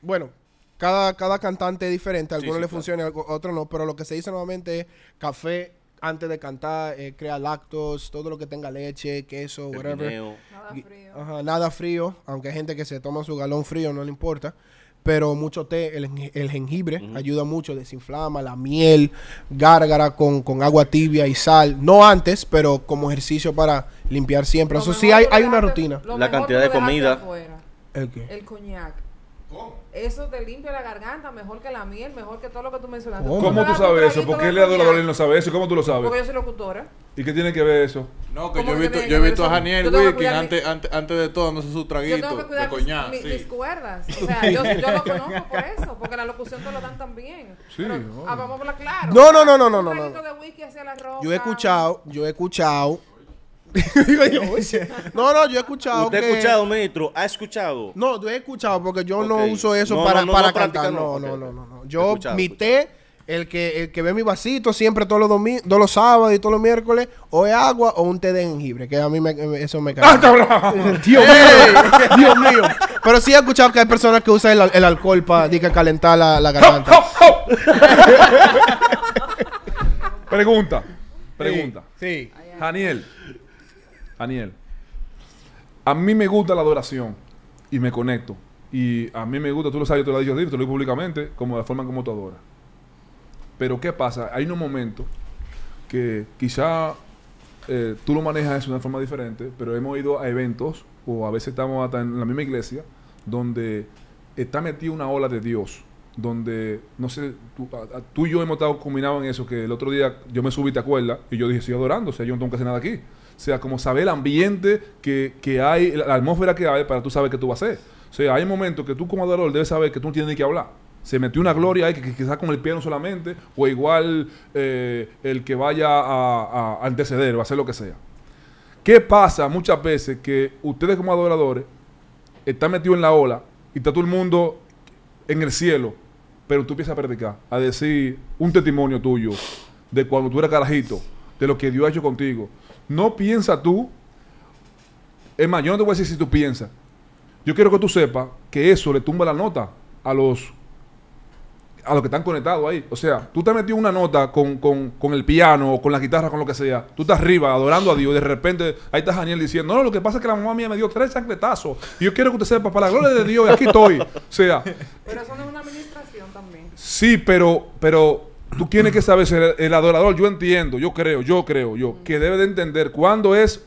bueno, cada, cada cantante es diferente, a algunos le funciona, a otros no, pero lo que se dice nuevamente es café, antes de cantar, eh, crea lactos, todo lo que tenga leche, queso, whatever. Nada frío. Ajá, nada frío, aunque hay gente que se toma su galón frío, no le importa pero mucho té, el, jengibre ayuda mucho, desinflama, la miel, gárgara con, agua tibia y sal, no antes, pero como ejercicio para limpiar siempre. Eso sí, hay, hay una rutina. La cantidad de comida. El, ¿El, coñac. Eso te limpia la garganta, mejor que la miel, mejor que todo lo que tú mencionaste. ¿Cómo, tú sabes eso? ¿Por qué Lea Dolores no sabe eso? ¿Cómo tú lo sabes? Porque yo soy locutora. ¿Y qué tiene que ver eso? No, que yo he visto, yo he visto a Janiel Wilkin antes, antes, antes de todo, no sé su traguito. Yo que coñac, cuerdas. O sea, yo, yo lo conozco por eso, porque la locución te lo dan también. Sí, ah, vamos a hablar claro. No, no, no, no, no. no, Yo he escuchado, yo he escuchado No, no, yo he escuchado. ¿Usted he escuchado, ministro? ¿Ha escuchado? No, yo he escuchado porque yo no uso eso para, cantar. No, no, no, no, Yo, mi té, el que, el que ve mi vasito siempre todos los, domingos, los sábados y todos los miércoles, o es agua o un té de jengibre, que a mí me, eso me ah, cae. Dios mío, Dios mío. Pero sí he escuchado que hay personas que usan el, alcohol para calentar la, garganta. Pregunta. Pregunta. Sí. Daniel Daniel, a mí me gusta la adoración y me conecto. Y a mí me gusta, tú lo sabes, yo te lo he dicho a ti, te lo digo públicamente, como la forma como tú adoras. Pero ¿qué pasa? Hay unos momentos que quizá eh, tú lo manejas de una forma diferente, pero hemos ido a eventos, o a veces estamos hasta en la misma iglesia, donde está metida una ola de Dios, donde, no sé, tú, y yo hemos estado combinados en eso, que el otro día yo me subí, ¿te acuerdas? Y yo dije, estoy adorando, o sea, yo no tengo que hacer nada aquí. O sea, como saber el ambiente que, hay, la atmósfera que hay para tú saber qué tú vas a hacer. O sea, hay momentos que tú como adorador debes saber que tú no tienes ni que hablar. Se metió una gloria ahí que, quizás con el piano solamente, o igual eh, el que vaya a, a anteceder o hacer lo que sea. ¿Qué pasa muchas veces que ustedes como adoradores están metidos en la ola y está todo el mundo en el cielo, pero tú empiezas a predicar, a decir un testimonio tuyo de cuando tú eras carajito, de lo que Dios ha hecho contigo, no piensa tú. Es más, yo no te voy a decir si tú piensas. Yo quiero que tú sepas que eso le tumba la nota a los a los que están conectados ahí. O sea, tú te has metido una nota con, con, con, el piano o con la guitarra, con lo que sea. Tú estás arriba adorando a Dios y de repente ahí está Daniel diciendo, no, no, lo que pasa es que la mamá mía me dio tres chancletazos. Y yo quiero que usted sepa, para la gloria de Dios, aquí estoy. sea... Pero eso no es una administración también. Sí, pero, pero Tú tienes que saber ser el adorador. Yo entiendo, yo creo, yo creo, yo, que debe de entender cuándo es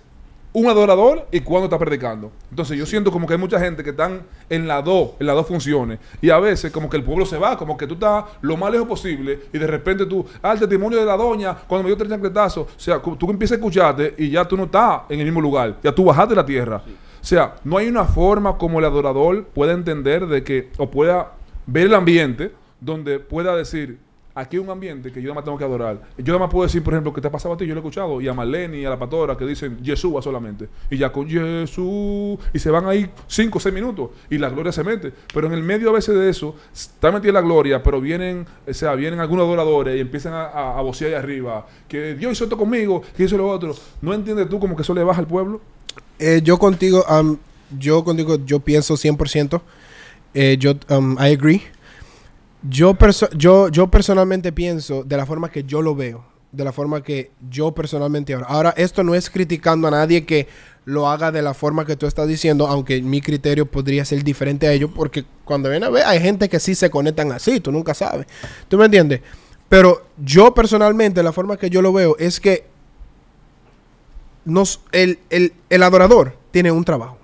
un adorador y cuándo está predicando. Entonces yo siento como que hay mucha gente que están en la dos, en las dos funciones. Y a veces como que el pueblo se va, como que tú estás lo más lejos posible y de repente tú, al ah, testimonio de la doña, cuando me dio tres chancletazos, o sea, tú empiezas a escucharte y ya tú no estás en el mismo lugar, ya tú bajaste la tierra. O sea, no hay una forma como el adorador pueda entender de que, o pueda ver el ambiente donde pueda decir, Aquí hay un ambiente que yo nada más tengo que adorar. Yo nada más puedo decir, por ejemplo, que te ha pasado a ti, yo lo he escuchado, y a Marlene y a la pastora que dicen va solamente. Y ya con Jesús, y se van ahí cinco o seis minutos, y la gloria se mete. Pero en el medio a veces de eso, está metida la gloria, pero vienen, sea, vienen algunos adoradores y empiezan a, a, vocear ahí arriba, que Dios hizo esto conmigo, que hizo lo otro. ¿No entiendes tú como que eso le baja al pueblo? Eh, yo contigo, yo contigo, yo pienso 100%. Eh, yo, I agree. Yo, yo, personalmente pienso de la forma que yo lo veo, de la forma que yo personalmente ahora. Ahora, esto no es criticando a nadie que lo haga de la forma que tú estás diciendo, aunque mi criterio podría ser diferente a ello porque cuando ven a ver, hay gente que sí se conectan así, tú nunca sabes. ¿Tú me entiendes? Pero yo personalmente, la forma que yo lo veo es que nos, el, el adorador tiene un trabajo.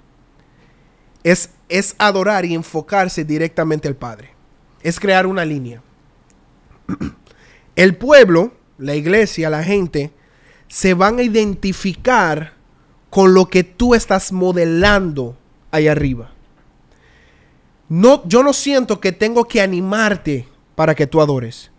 Es, es adorar y enfocarse directamente al Padre es crear una línea. El pueblo, la iglesia, la gente, se van a identificar con lo que tú estás modelando ahí arriba. No, yo no siento que tengo que animarte para que tú adores.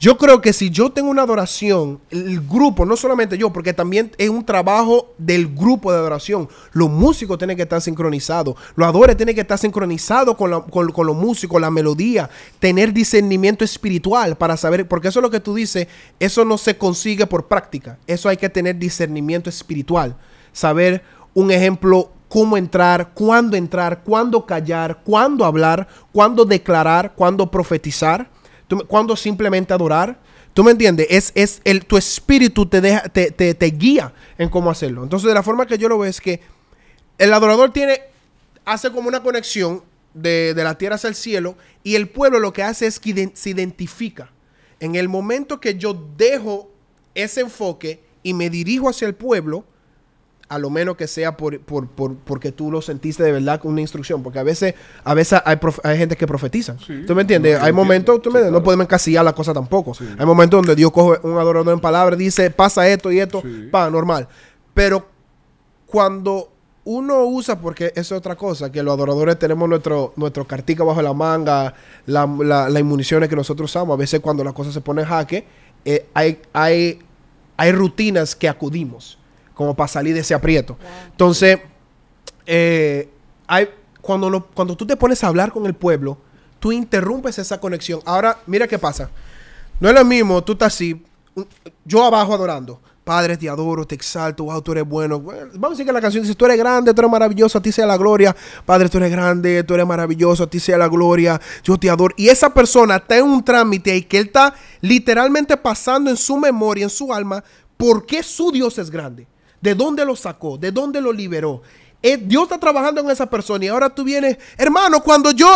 Yo creo que si yo tengo una adoración, el grupo, no solamente yo, porque también es un trabajo del grupo de adoración. Los músicos tienen que estar sincronizados, los adores tienen que estar sincronizados con, con los músicos, la melodía, tener discernimiento espiritual para saber, porque eso es lo que tú dices, eso no se consigue por práctica, eso hay que tener discernimiento espiritual, saber un ejemplo cómo entrar, cuándo entrar, cuándo callar, cuándo hablar, cuándo declarar, cuándo profetizar Tú, ¿Cuándo simplemente adorar? ¿Tú me entiendes? Es, el, tu espíritu te, deja, te, te, guía en cómo hacerlo. Entonces, de la forma que yo lo veo es que el adorador tiene, hace como una conexión de, la tierra hacia el cielo y el pueblo lo que hace es que se identifica. En el momento que yo dejo ese enfoque y me dirijo hacia el pueblo, a lo menos que sea por, porque tú lo sentiste de verdad con una instrucción, porque a veces, a veces hay, hay gente que profetiza. ¿Tú me entiendes? hay momentos, no podemos encasillar la cosa tampoco. Hay momentos donde Dios coge un adorador en palabras, dice, pasa esto y esto, pa, normal. Pero cuando uno usa, porque eso es otra cosa, que los adoradores tenemos nuestro, nuestro cartica bajo la manga, la, la, las inmuniciones que nosotros usamos. A veces cuando las cosas se ponen jaque, eh, hay, hay, hay rutinas que acudimos como para salir de ese aprieto. Entonces, eh, cuando, tú te pones a hablar con el pueblo, tú interrumpes esa conexión. Ahora, mira qué pasa. No es lo mismo, tú estás así, yo abajo adorando. Padre, te adoro, te exalto, wow, tú eres bueno. vamos a decir que la canción dice, tú eres grande, tú eres maravilloso, a ti sea la gloria. Padre, tú eres grande, tú eres maravilloso, a ti sea la gloria, yo te adoro. Y esa persona está en un trámite y que él está literalmente pasando en su memoria, en su alma, Porque su Dios es grande. ¿De dónde lo sacó? ¿De dónde lo liberó? Eh, Dios está trabajando en esa persona y ahora tú vienes, hermano, cuando yo...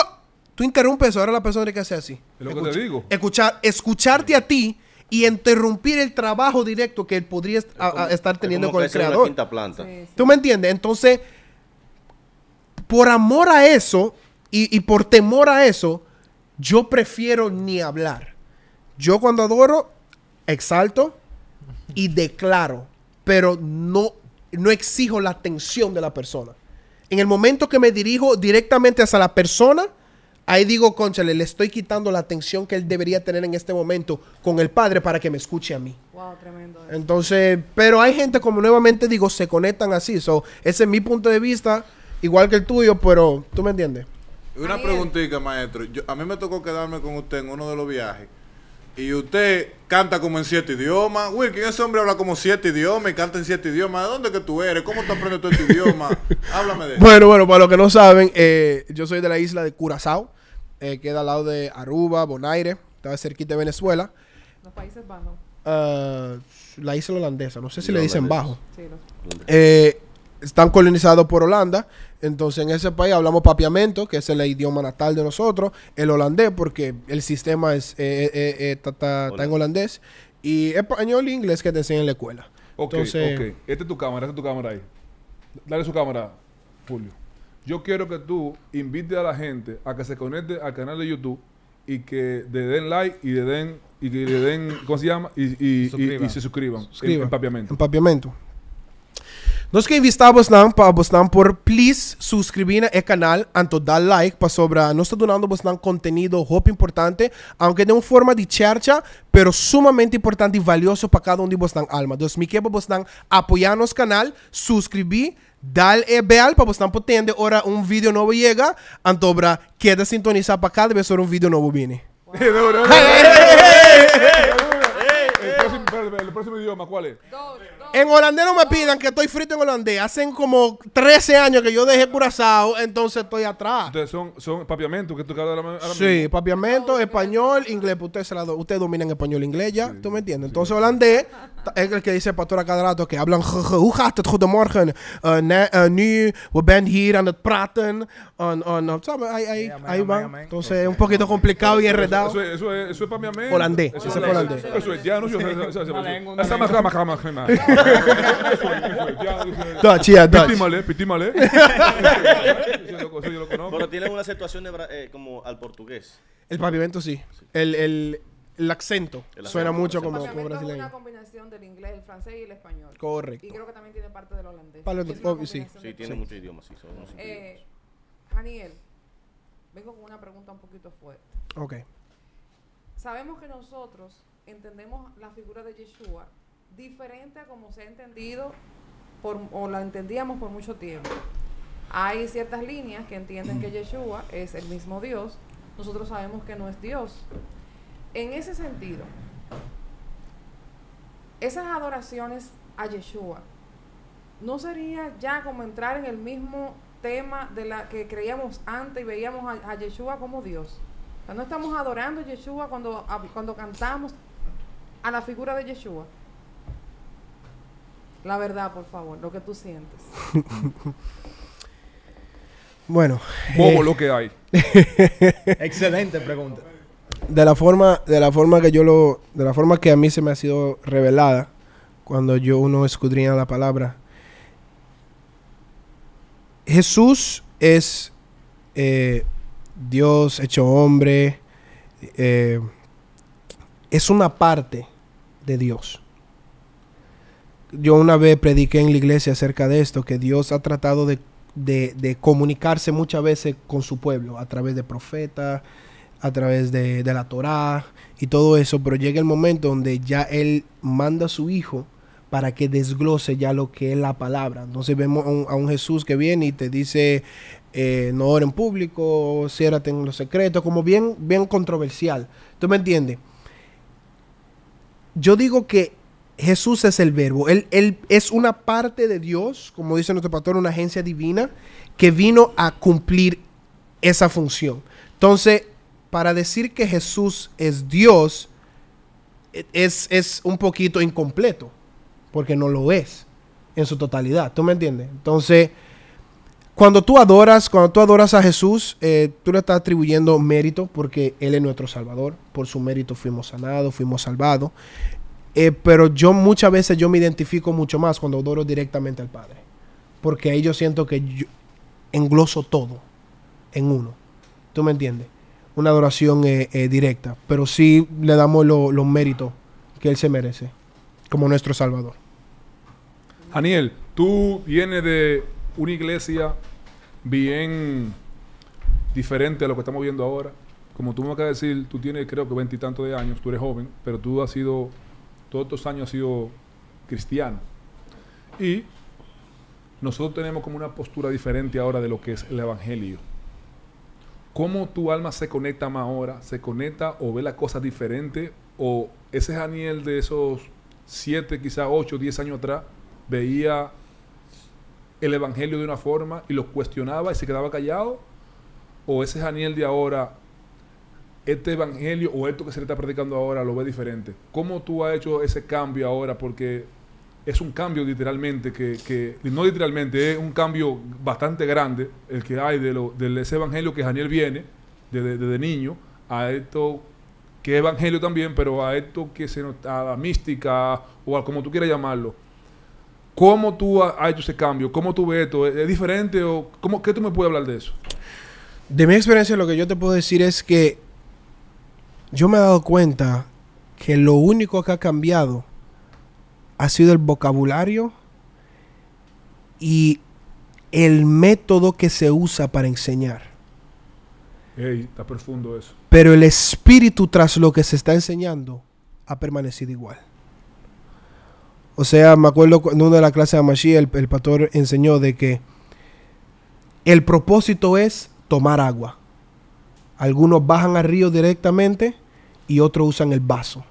Tú interrumpes, ahora la persona tiene que hacer así. Es lo que te digo. Escuchar, escucharte a ti y interrumpir el trabajo directo que él podría estar teniendo con el creador. Quinta planta. ¿Tú me entiendes? Entonces, por amor a eso y por temor a eso, yo prefiero ni hablar. Yo cuando adoro, exalto y declaro pero no, no exijo la atención de la persona. En el momento que me dirijo directamente hacia la persona, ahí digo, conchale, le estoy quitando la atención que él debería tener en este momento con el padre para que me escuche a mí. Wow, tremendo. Entonces, pero hay gente, como nuevamente digo, se conectan así. eso ese es mi punto de vista, igual que el tuyo, pero tú me entiendes. Una preguntita, maestro. a mí me tocó quedarme con usted en uno de los viajes y usted canta como en siete idiomas. Wilkin, ese hombre habla como siete idiomas y canta en siete idiomas. ¿De dónde que tú eres? ¿Cómo te aprendes todo este idioma? Háblame de eso. Bueno, bueno, para los que no saben, eh, yo soy de la isla de Curazao. Eh, queda al lado de Aruba, Bonaire. Estaba cerquita de Venezuela. Los Países Bajos. Ah, la isla holandesa. No sé si le dicen bajo. Sí, los... eh, están colonizados por Holanda. Entonces en ese país hablamos papiamento, que es el idioma natal de nosotros, el holandés, porque el sistema es eh, eh, eh, eh en holandés, y español e inglés que te enseñan en la escuela. Ok, ok. Esta es tu cámara, esta es tu cámara ahí. Dale su cámara, Julio. Yo quiero que tú invites a la gente a que se conecte al canal de YouTube y que le den like y le den, y que den ¿cómo se llama? Y, se suscriban. en En papiamento. Nos invitamos vistabos pa vos lang por please suscribir na e canal anto da like pa sobra. nos está donando vos lang contenido hope importante, aunque de un forma de charcha, pero sumamente importante y valioso para cada un de vos tan alma. Dos mi e pa vos lang apoyanos canal, suscribir, dar e bell para vos tan potente, ora un vídeo novo llega, antobra queda sintonizar para cada vez ora um vídeo nuevo viene el próximo idioma, ¿cuál es? Dos. En holandés no me pidan que estoy frito en holandés. Hacen como 13 años que yo dejé Curazao, entonces estoy atrás. Entonces son, son papiamentos que tú de la mismo. Sí, papiamento, español, inglés. Pues ustedes, ustedes dominan español e inglés ya, ¿tú me entiendes? Entonces holandés es el que dice pastor a cada rato que hablan... gaat het? Goedemorgen. nu, we hier aan het praten. Ahí, ahí, entonces es un poquito complicado y enredado. Eso, es, papiamento. Holandés. Eso es holandés. Eso es, ya no, es la más chía, Pitímale, pitímale. Pero tienen una situación eh, como al portugués. El pavimento sí. El, el, el acento suena mucho como, brasileño. Es una combinación del inglés, el francés y el español. Correcto. Y creo que también tiene parte del holandés. sí. sí, tiene muchos eh, idiomas, Daniel, vengo con una pregunta un poquito fuerte. Ok. Sabemos que nosotros entendemos la figura de Yeshua diferente a como se ha entendido por, o la entendíamos por mucho tiempo. Hay ciertas líneas que entienden que Yeshua es el mismo Dios, nosotros sabemos que no es Dios. En ese sentido, esas adoraciones a Yeshua, ¿no sería ya como entrar en el mismo tema de la que creíamos antes y veíamos a, Yeshua como Dios? no estamos adorando a Yeshua cuando, cuando cantamos a la figura de Yeshua. La verdad, por favor, lo que tú sientes. bueno. ¿Cómo eh, lo que hay? Excelente pregunta. De la forma, de la forma que yo lo, de la forma que a mí se me ha sido revelada, cuando yo uno escudría la palabra, Jesús es eh, Dios hecho hombre, eh, es una parte de Dios yo una vez prediqué en la iglesia acerca de esto, que Dios ha tratado de, comunicarse muchas veces con su pueblo a través de profetas, a través de, la Torá y todo eso, pero llega el momento donde ya Él manda a su Hijo para que desglose ya lo que es la palabra. Entonces vemos a un, Jesús que viene y te dice, eh, no oren en público, ciérrate en los secretos, como bien, bien controversial. ¿Tú me entiendes? Yo digo que Jesús es el verbo. Él, él, es una parte de Dios, como dice nuestro pastor, una agencia divina que vino a cumplir esa función. Entonces, para decir que Jesús es Dios, e, es, es un poquito incompleto, porque no lo es en su totalidad. ¿Tú me entiendes? Entonces, cuando tú adoras, cuando tú adoras a Jesús, eh, tú le estás atribuyendo mérito porque Él es nuestro Salvador. Por su mérito fuimos sanados, fuimos salvados. Eh, pero yo muchas veces yo me identifico mucho más cuando adoro directamente al Padre. Porque ahí yo siento que yo engloso todo en uno. ¿Tú me entiendes? Una adoración eh, eh, directa. Pero sí le damos los méritos que Él se merece. Como nuestro Salvador. Daniel, tú vienes de una iglesia bien diferente a lo que estamos viendo ahora. Como tú me acabas de decir, tú tienes creo que veintitantos de años, tú eres joven, pero tú has sido todos años ha sido cristiano. Y nosotros tenemos como una postura diferente ahora de lo que es el Evangelio. ¿Cómo tu alma se conecta más ahora? ¿Se conecta o ve las cosas diferente ¿O ese Daniel de esos siete, quizás 8, diez años atrás veía el Evangelio de una forma y lo cuestionaba y se quedaba callado? ¿O ese Daniel de ahora este evangelio o esto que se le está practicando ahora lo ve diferente. ¿Cómo tú has hecho ese cambio ahora? Porque es un cambio literalmente, que, no literalmente, es un cambio bastante grande el que hay de, lo, ese evangelio que Daniel viene desde, niño a esto que es evangelio también, pero a esto que se nota, a la mística o a como tú quieras llamarlo. ¿Cómo tú has hecho ese cambio? ¿Cómo tú ves esto? ¿Es, diferente o cómo, qué tú me puedes hablar de eso? De mi experiencia lo que yo te puedo decir es que yo me he dado cuenta que lo único que ha cambiado ha sido el vocabulario y el método que se usa para enseñar. está profundo Pero el espíritu tras lo que se está enseñando ha permanecido igual. O sea, me acuerdo en una de las clases de Mashiach, el, el pastor enseñó de que el propósito es tomar agua. Algunos bajan al río directamente y otros usan el vaso.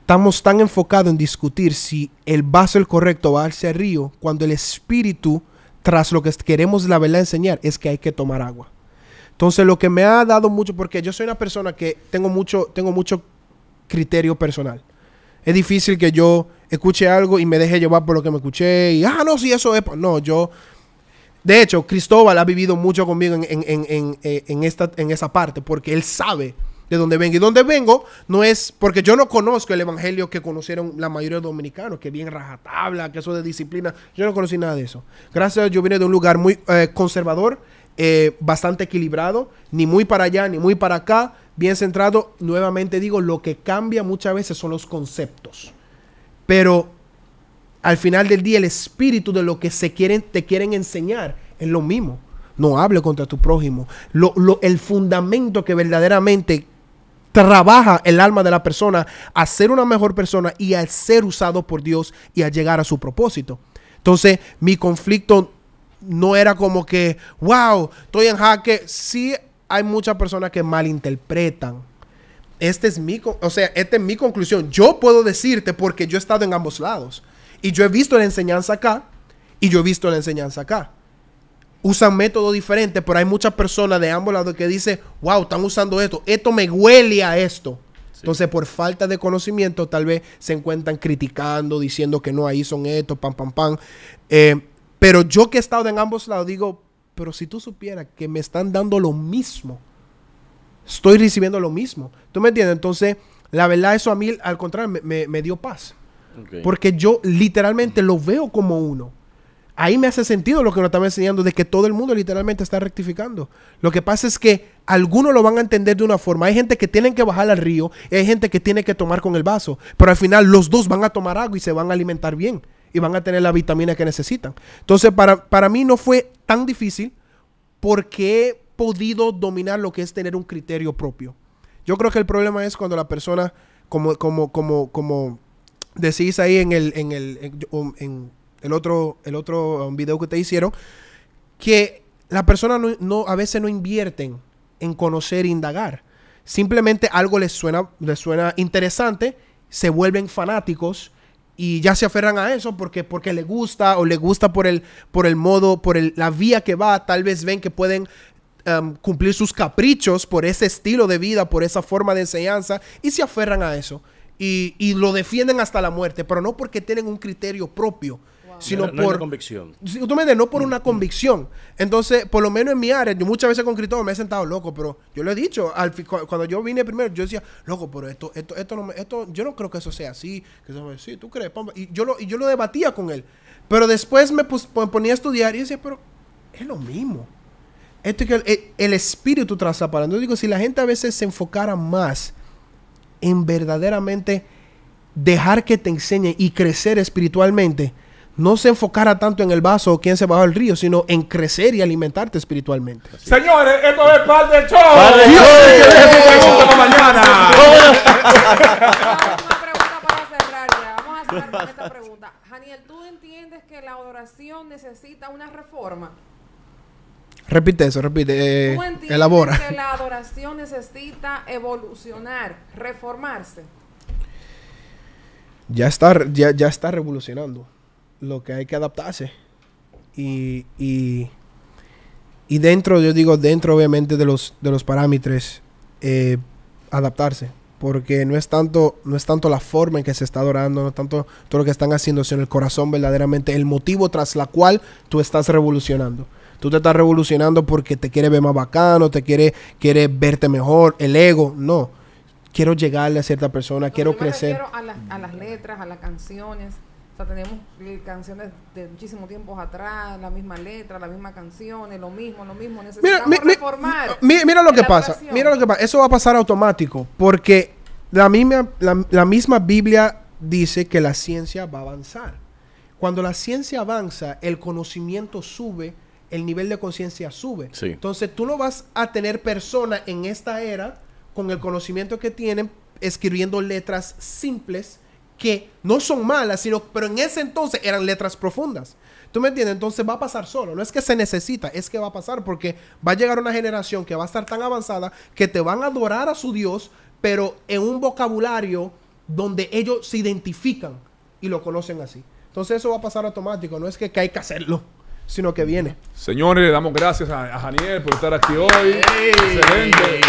Estamos tan enfocados en discutir si el vaso es el correcto va a el río, cuando el espíritu, tras lo que queremos la verdad enseñar, es que hay que tomar agua. Entonces, lo que me ha dado mucho, porque yo soy una persona que tengo mucho, tengo mucho criterio personal. Es difícil que yo escuche algo y me deje llevar por lo que me escuché y, ah, no, si eso es. No, yo. De hecho, Cristóbal ha vivido mucho conmigo en, en, en, en eh, esta, en esa parte, porque él sabe de donde vengo. Y donde vengo no es porque yo no conozco el evangelio que conocieron la mayoría de dominicanos, que bien rajatabla, que eso de disciplina. Yo no conocí nada de eso. Gracias, yo vine de un lugar muy eh, conservador, eh, bastante equilibrado, ni muy para allá, ni muy para acá, bien centrado. Nuevamente digo, lo que cambia muchas veces son los conceptos. Pero al final del día, el espíritu de lo que se quieren, te quieren enseñar es lo mismo. No hable contra tu prójimo. el fundamento que verdaderamente trabaja el alma de la persona a ser una mejor persona y a ser usado por Dios y a llegar a su propósito. Entonces, mi conflicto no era como que, wow, estoy en jaque. Sí, hay muchas personas que malinterpretan. Este es mi, o sea, esta es mi conclusión. Yo puedo decirte porque yo he estado en ambos lados. Y yo he visto la enseñanza acá y yo he visto la enseñanza acá usan métodos diferentes, pero hay muchas personas de ambos lados que dicen, wow, están usando esto, esto me huele a esto. Entonces, por falta de conocimiento, tal vez se encuentran criticando, diciendo que no, ahí son estos, pam, pam, pam. Eh, pero yo que he estado en ambos lados, digo, pero si tú supieras que me están dando lo mismo, estoy recibiendo lo mismo. ¿Tú me entiendes? Entonces, la verdad, eso a mí, al contrario, me, dio paz. Porque yo literalmente lo veo como uno ahí me hace sentido lo que nos estaba enseñando, de que todo el mundo literalmente está rectificando. Lo que pasa es que algunos lo van a entender de una forma. Hay gente que tiene que bajar al río, hay gente que tiene que tomar con el vaso, pero al final los dos van a tomar agua y se van a alimentar bien y van a tener la vitamina que necesitan. Entonces, para, para mí no fue tan difícil porque he podido dominar lo que es tener un criterio propio. Yo creo que el problema es cuando la persona, como, como, como, como decís ahí en el, en el, en el otro, el otro video que te hicieron, que las personas no, a veces no invierten en conocer e indagar. Simplemente algo les suena, les suena interesante, se vuelven fanáticos y ya se aferran a eso porque, porque le gusta o les gusta por el, por el modo, por el, la vía que va. Tal vez ven que pueden um, cumplir sus caprichos por ese estilo de vida, por esa forma de enseñanza y se aferran a eso. Y, y lo defienden hasta la muerte, pero no porque tienen un criterio propio, sino no, por... convicción. Tú me no por mm, una mm. convicción. Entonces, por lo menos en mi área, yo muchas veces con Cristóbal me he sentado loco, pero yo lo he dicho, cuando yo vine primero, yo decía, loco, pero esto, esto, esto, no yo no creo que eso sea así, tú crees, Y yo lo, yo lo debatía con él. Pero después me, ponía a estudiar y decía, pero es lo mismo. Esto que el, espíritu para. Yo digo, si la gente a veces se enfocara más en verdaderamente dejar que te enseñe y crecer espiritualmente, no se enfocara tanto en el vaso o quién se bajó al río, sino en crecer y alimentarte espiritualmente. Señores, esto es parte de show. Par de Dios, mañana. una pregunta para cerrar ya. Vamos a cerrar esta pregunta. Janiel, ¿tú entiendes que la adoración necesita una reforma? Repite eso, repite. Eh, ¿Tú entiendes elabora. Que la adoración necesita evolucionar, reformarse. Ya está, ya, ya está revolucionando lo que hay que adaptarse. Y, y, dentro, yo digo, dentro obviamente de los, de los parámetros, eh, adaptarse. Porque no es, tanto, no es tanto la forma en que se está adorando, no es tanto todo lo que están haciendo, sino el corazón verdaderamente, el motivo tras la cual tú estás revolucionando. Tú te estás revolucionando porque te quiere ver más bacano, te quiere, quiere verte mejor, el ego, no quiero llegarle a cierta persona, quiero crecer. a las letras, a las canciones, tenemos eh, canciones de muchísimo tiempos atrás, la misma letra, la misma canción, lo mismo, lo mismo. Necesitamos mira, reformar. Mira, lo que pasa. Mira lo que pasa. Eso va a pasar automático. Porque la misma, la, misma Biblia dice que la ciencia va a avanzar. Cuando la ciencia avanza, el conocimiento sube, el nivel de conciencia sube. Entonces tú no vas a tener personas en esta era con el conocimiento que tienen escribiendo letras simples que no son malas, sino, pero en ese entonces eran letras profundas. ¿Tú me entiendes? Entonces va a pasar solo. No es que se necesita, es que va a pasar porque va a llegar una generación que va a estar tan avanzada que te van a adorar a su Dios, pero en un vocabulario donde ellos se identifican y lo conocen así. Entonces eso va a pasar automático. No es que, hay que hacerlo sino que viene. Señores, le damos gracias a, Janiel por estar aquí hoy. Excelente.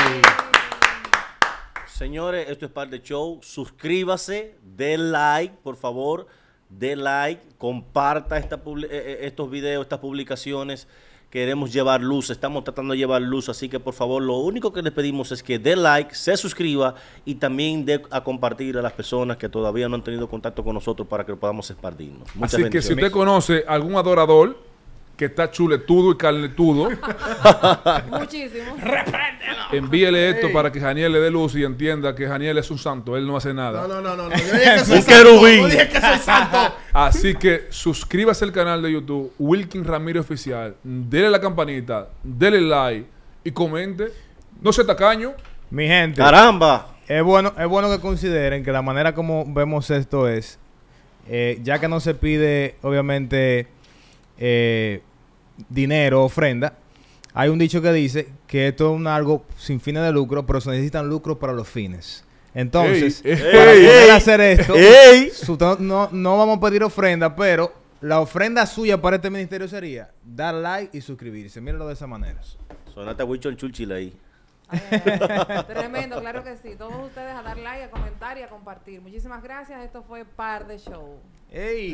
Señores, esto es parte de show. Suscríbase, dé like, por favor. Dé like, comparta eh, eh, estos videos, estas publicaciones. Queremos llevar luz, estamos tratando de llevar luz, así que por favor, lo único que les pedimos es que dé like, se suscriba y también dé a compartir a las personas que todavía no han tenido contacto con nosotros para que podamos expandirnos. así que si usted conoce algún adorador que está chuletudo y carnetudo. Muchísimo. ¡Repréndelo! Envíele esto para que Janiel le dé luz y entienda que Janiel es un santo, él no hace nada. No, no, no, no. dije que soy un querubín. Yo dije que santo. Así que suscríbase al canal de YouTube Wilkin Ramiro Oficial, dele la campanita, dele like y comente. No se tacaño. Mi gente. Caramba. Es bueno, es bueno que consideren que la manera como vemos esto es, eh, ya que no se pide, obviamente, eh, dinero, ofrenda, hay un dicho que dice que esto es un algo sin fines de lucro, pero se necesitan lucros para los fines. Entonces, hacer esto, no, no vamos a pedir ofrenda, pero la ofrenda suya para este ministerio sería dar like y suscribirse. Mírenlo de esa manera. Sonata Huichol Chulchila ahí. Eh, tremendo, claro que sí. Todos ustedes a dar like, a comentar y a compartir. Muchísimas gracias. Esto fue Par de Show. ¡Ey!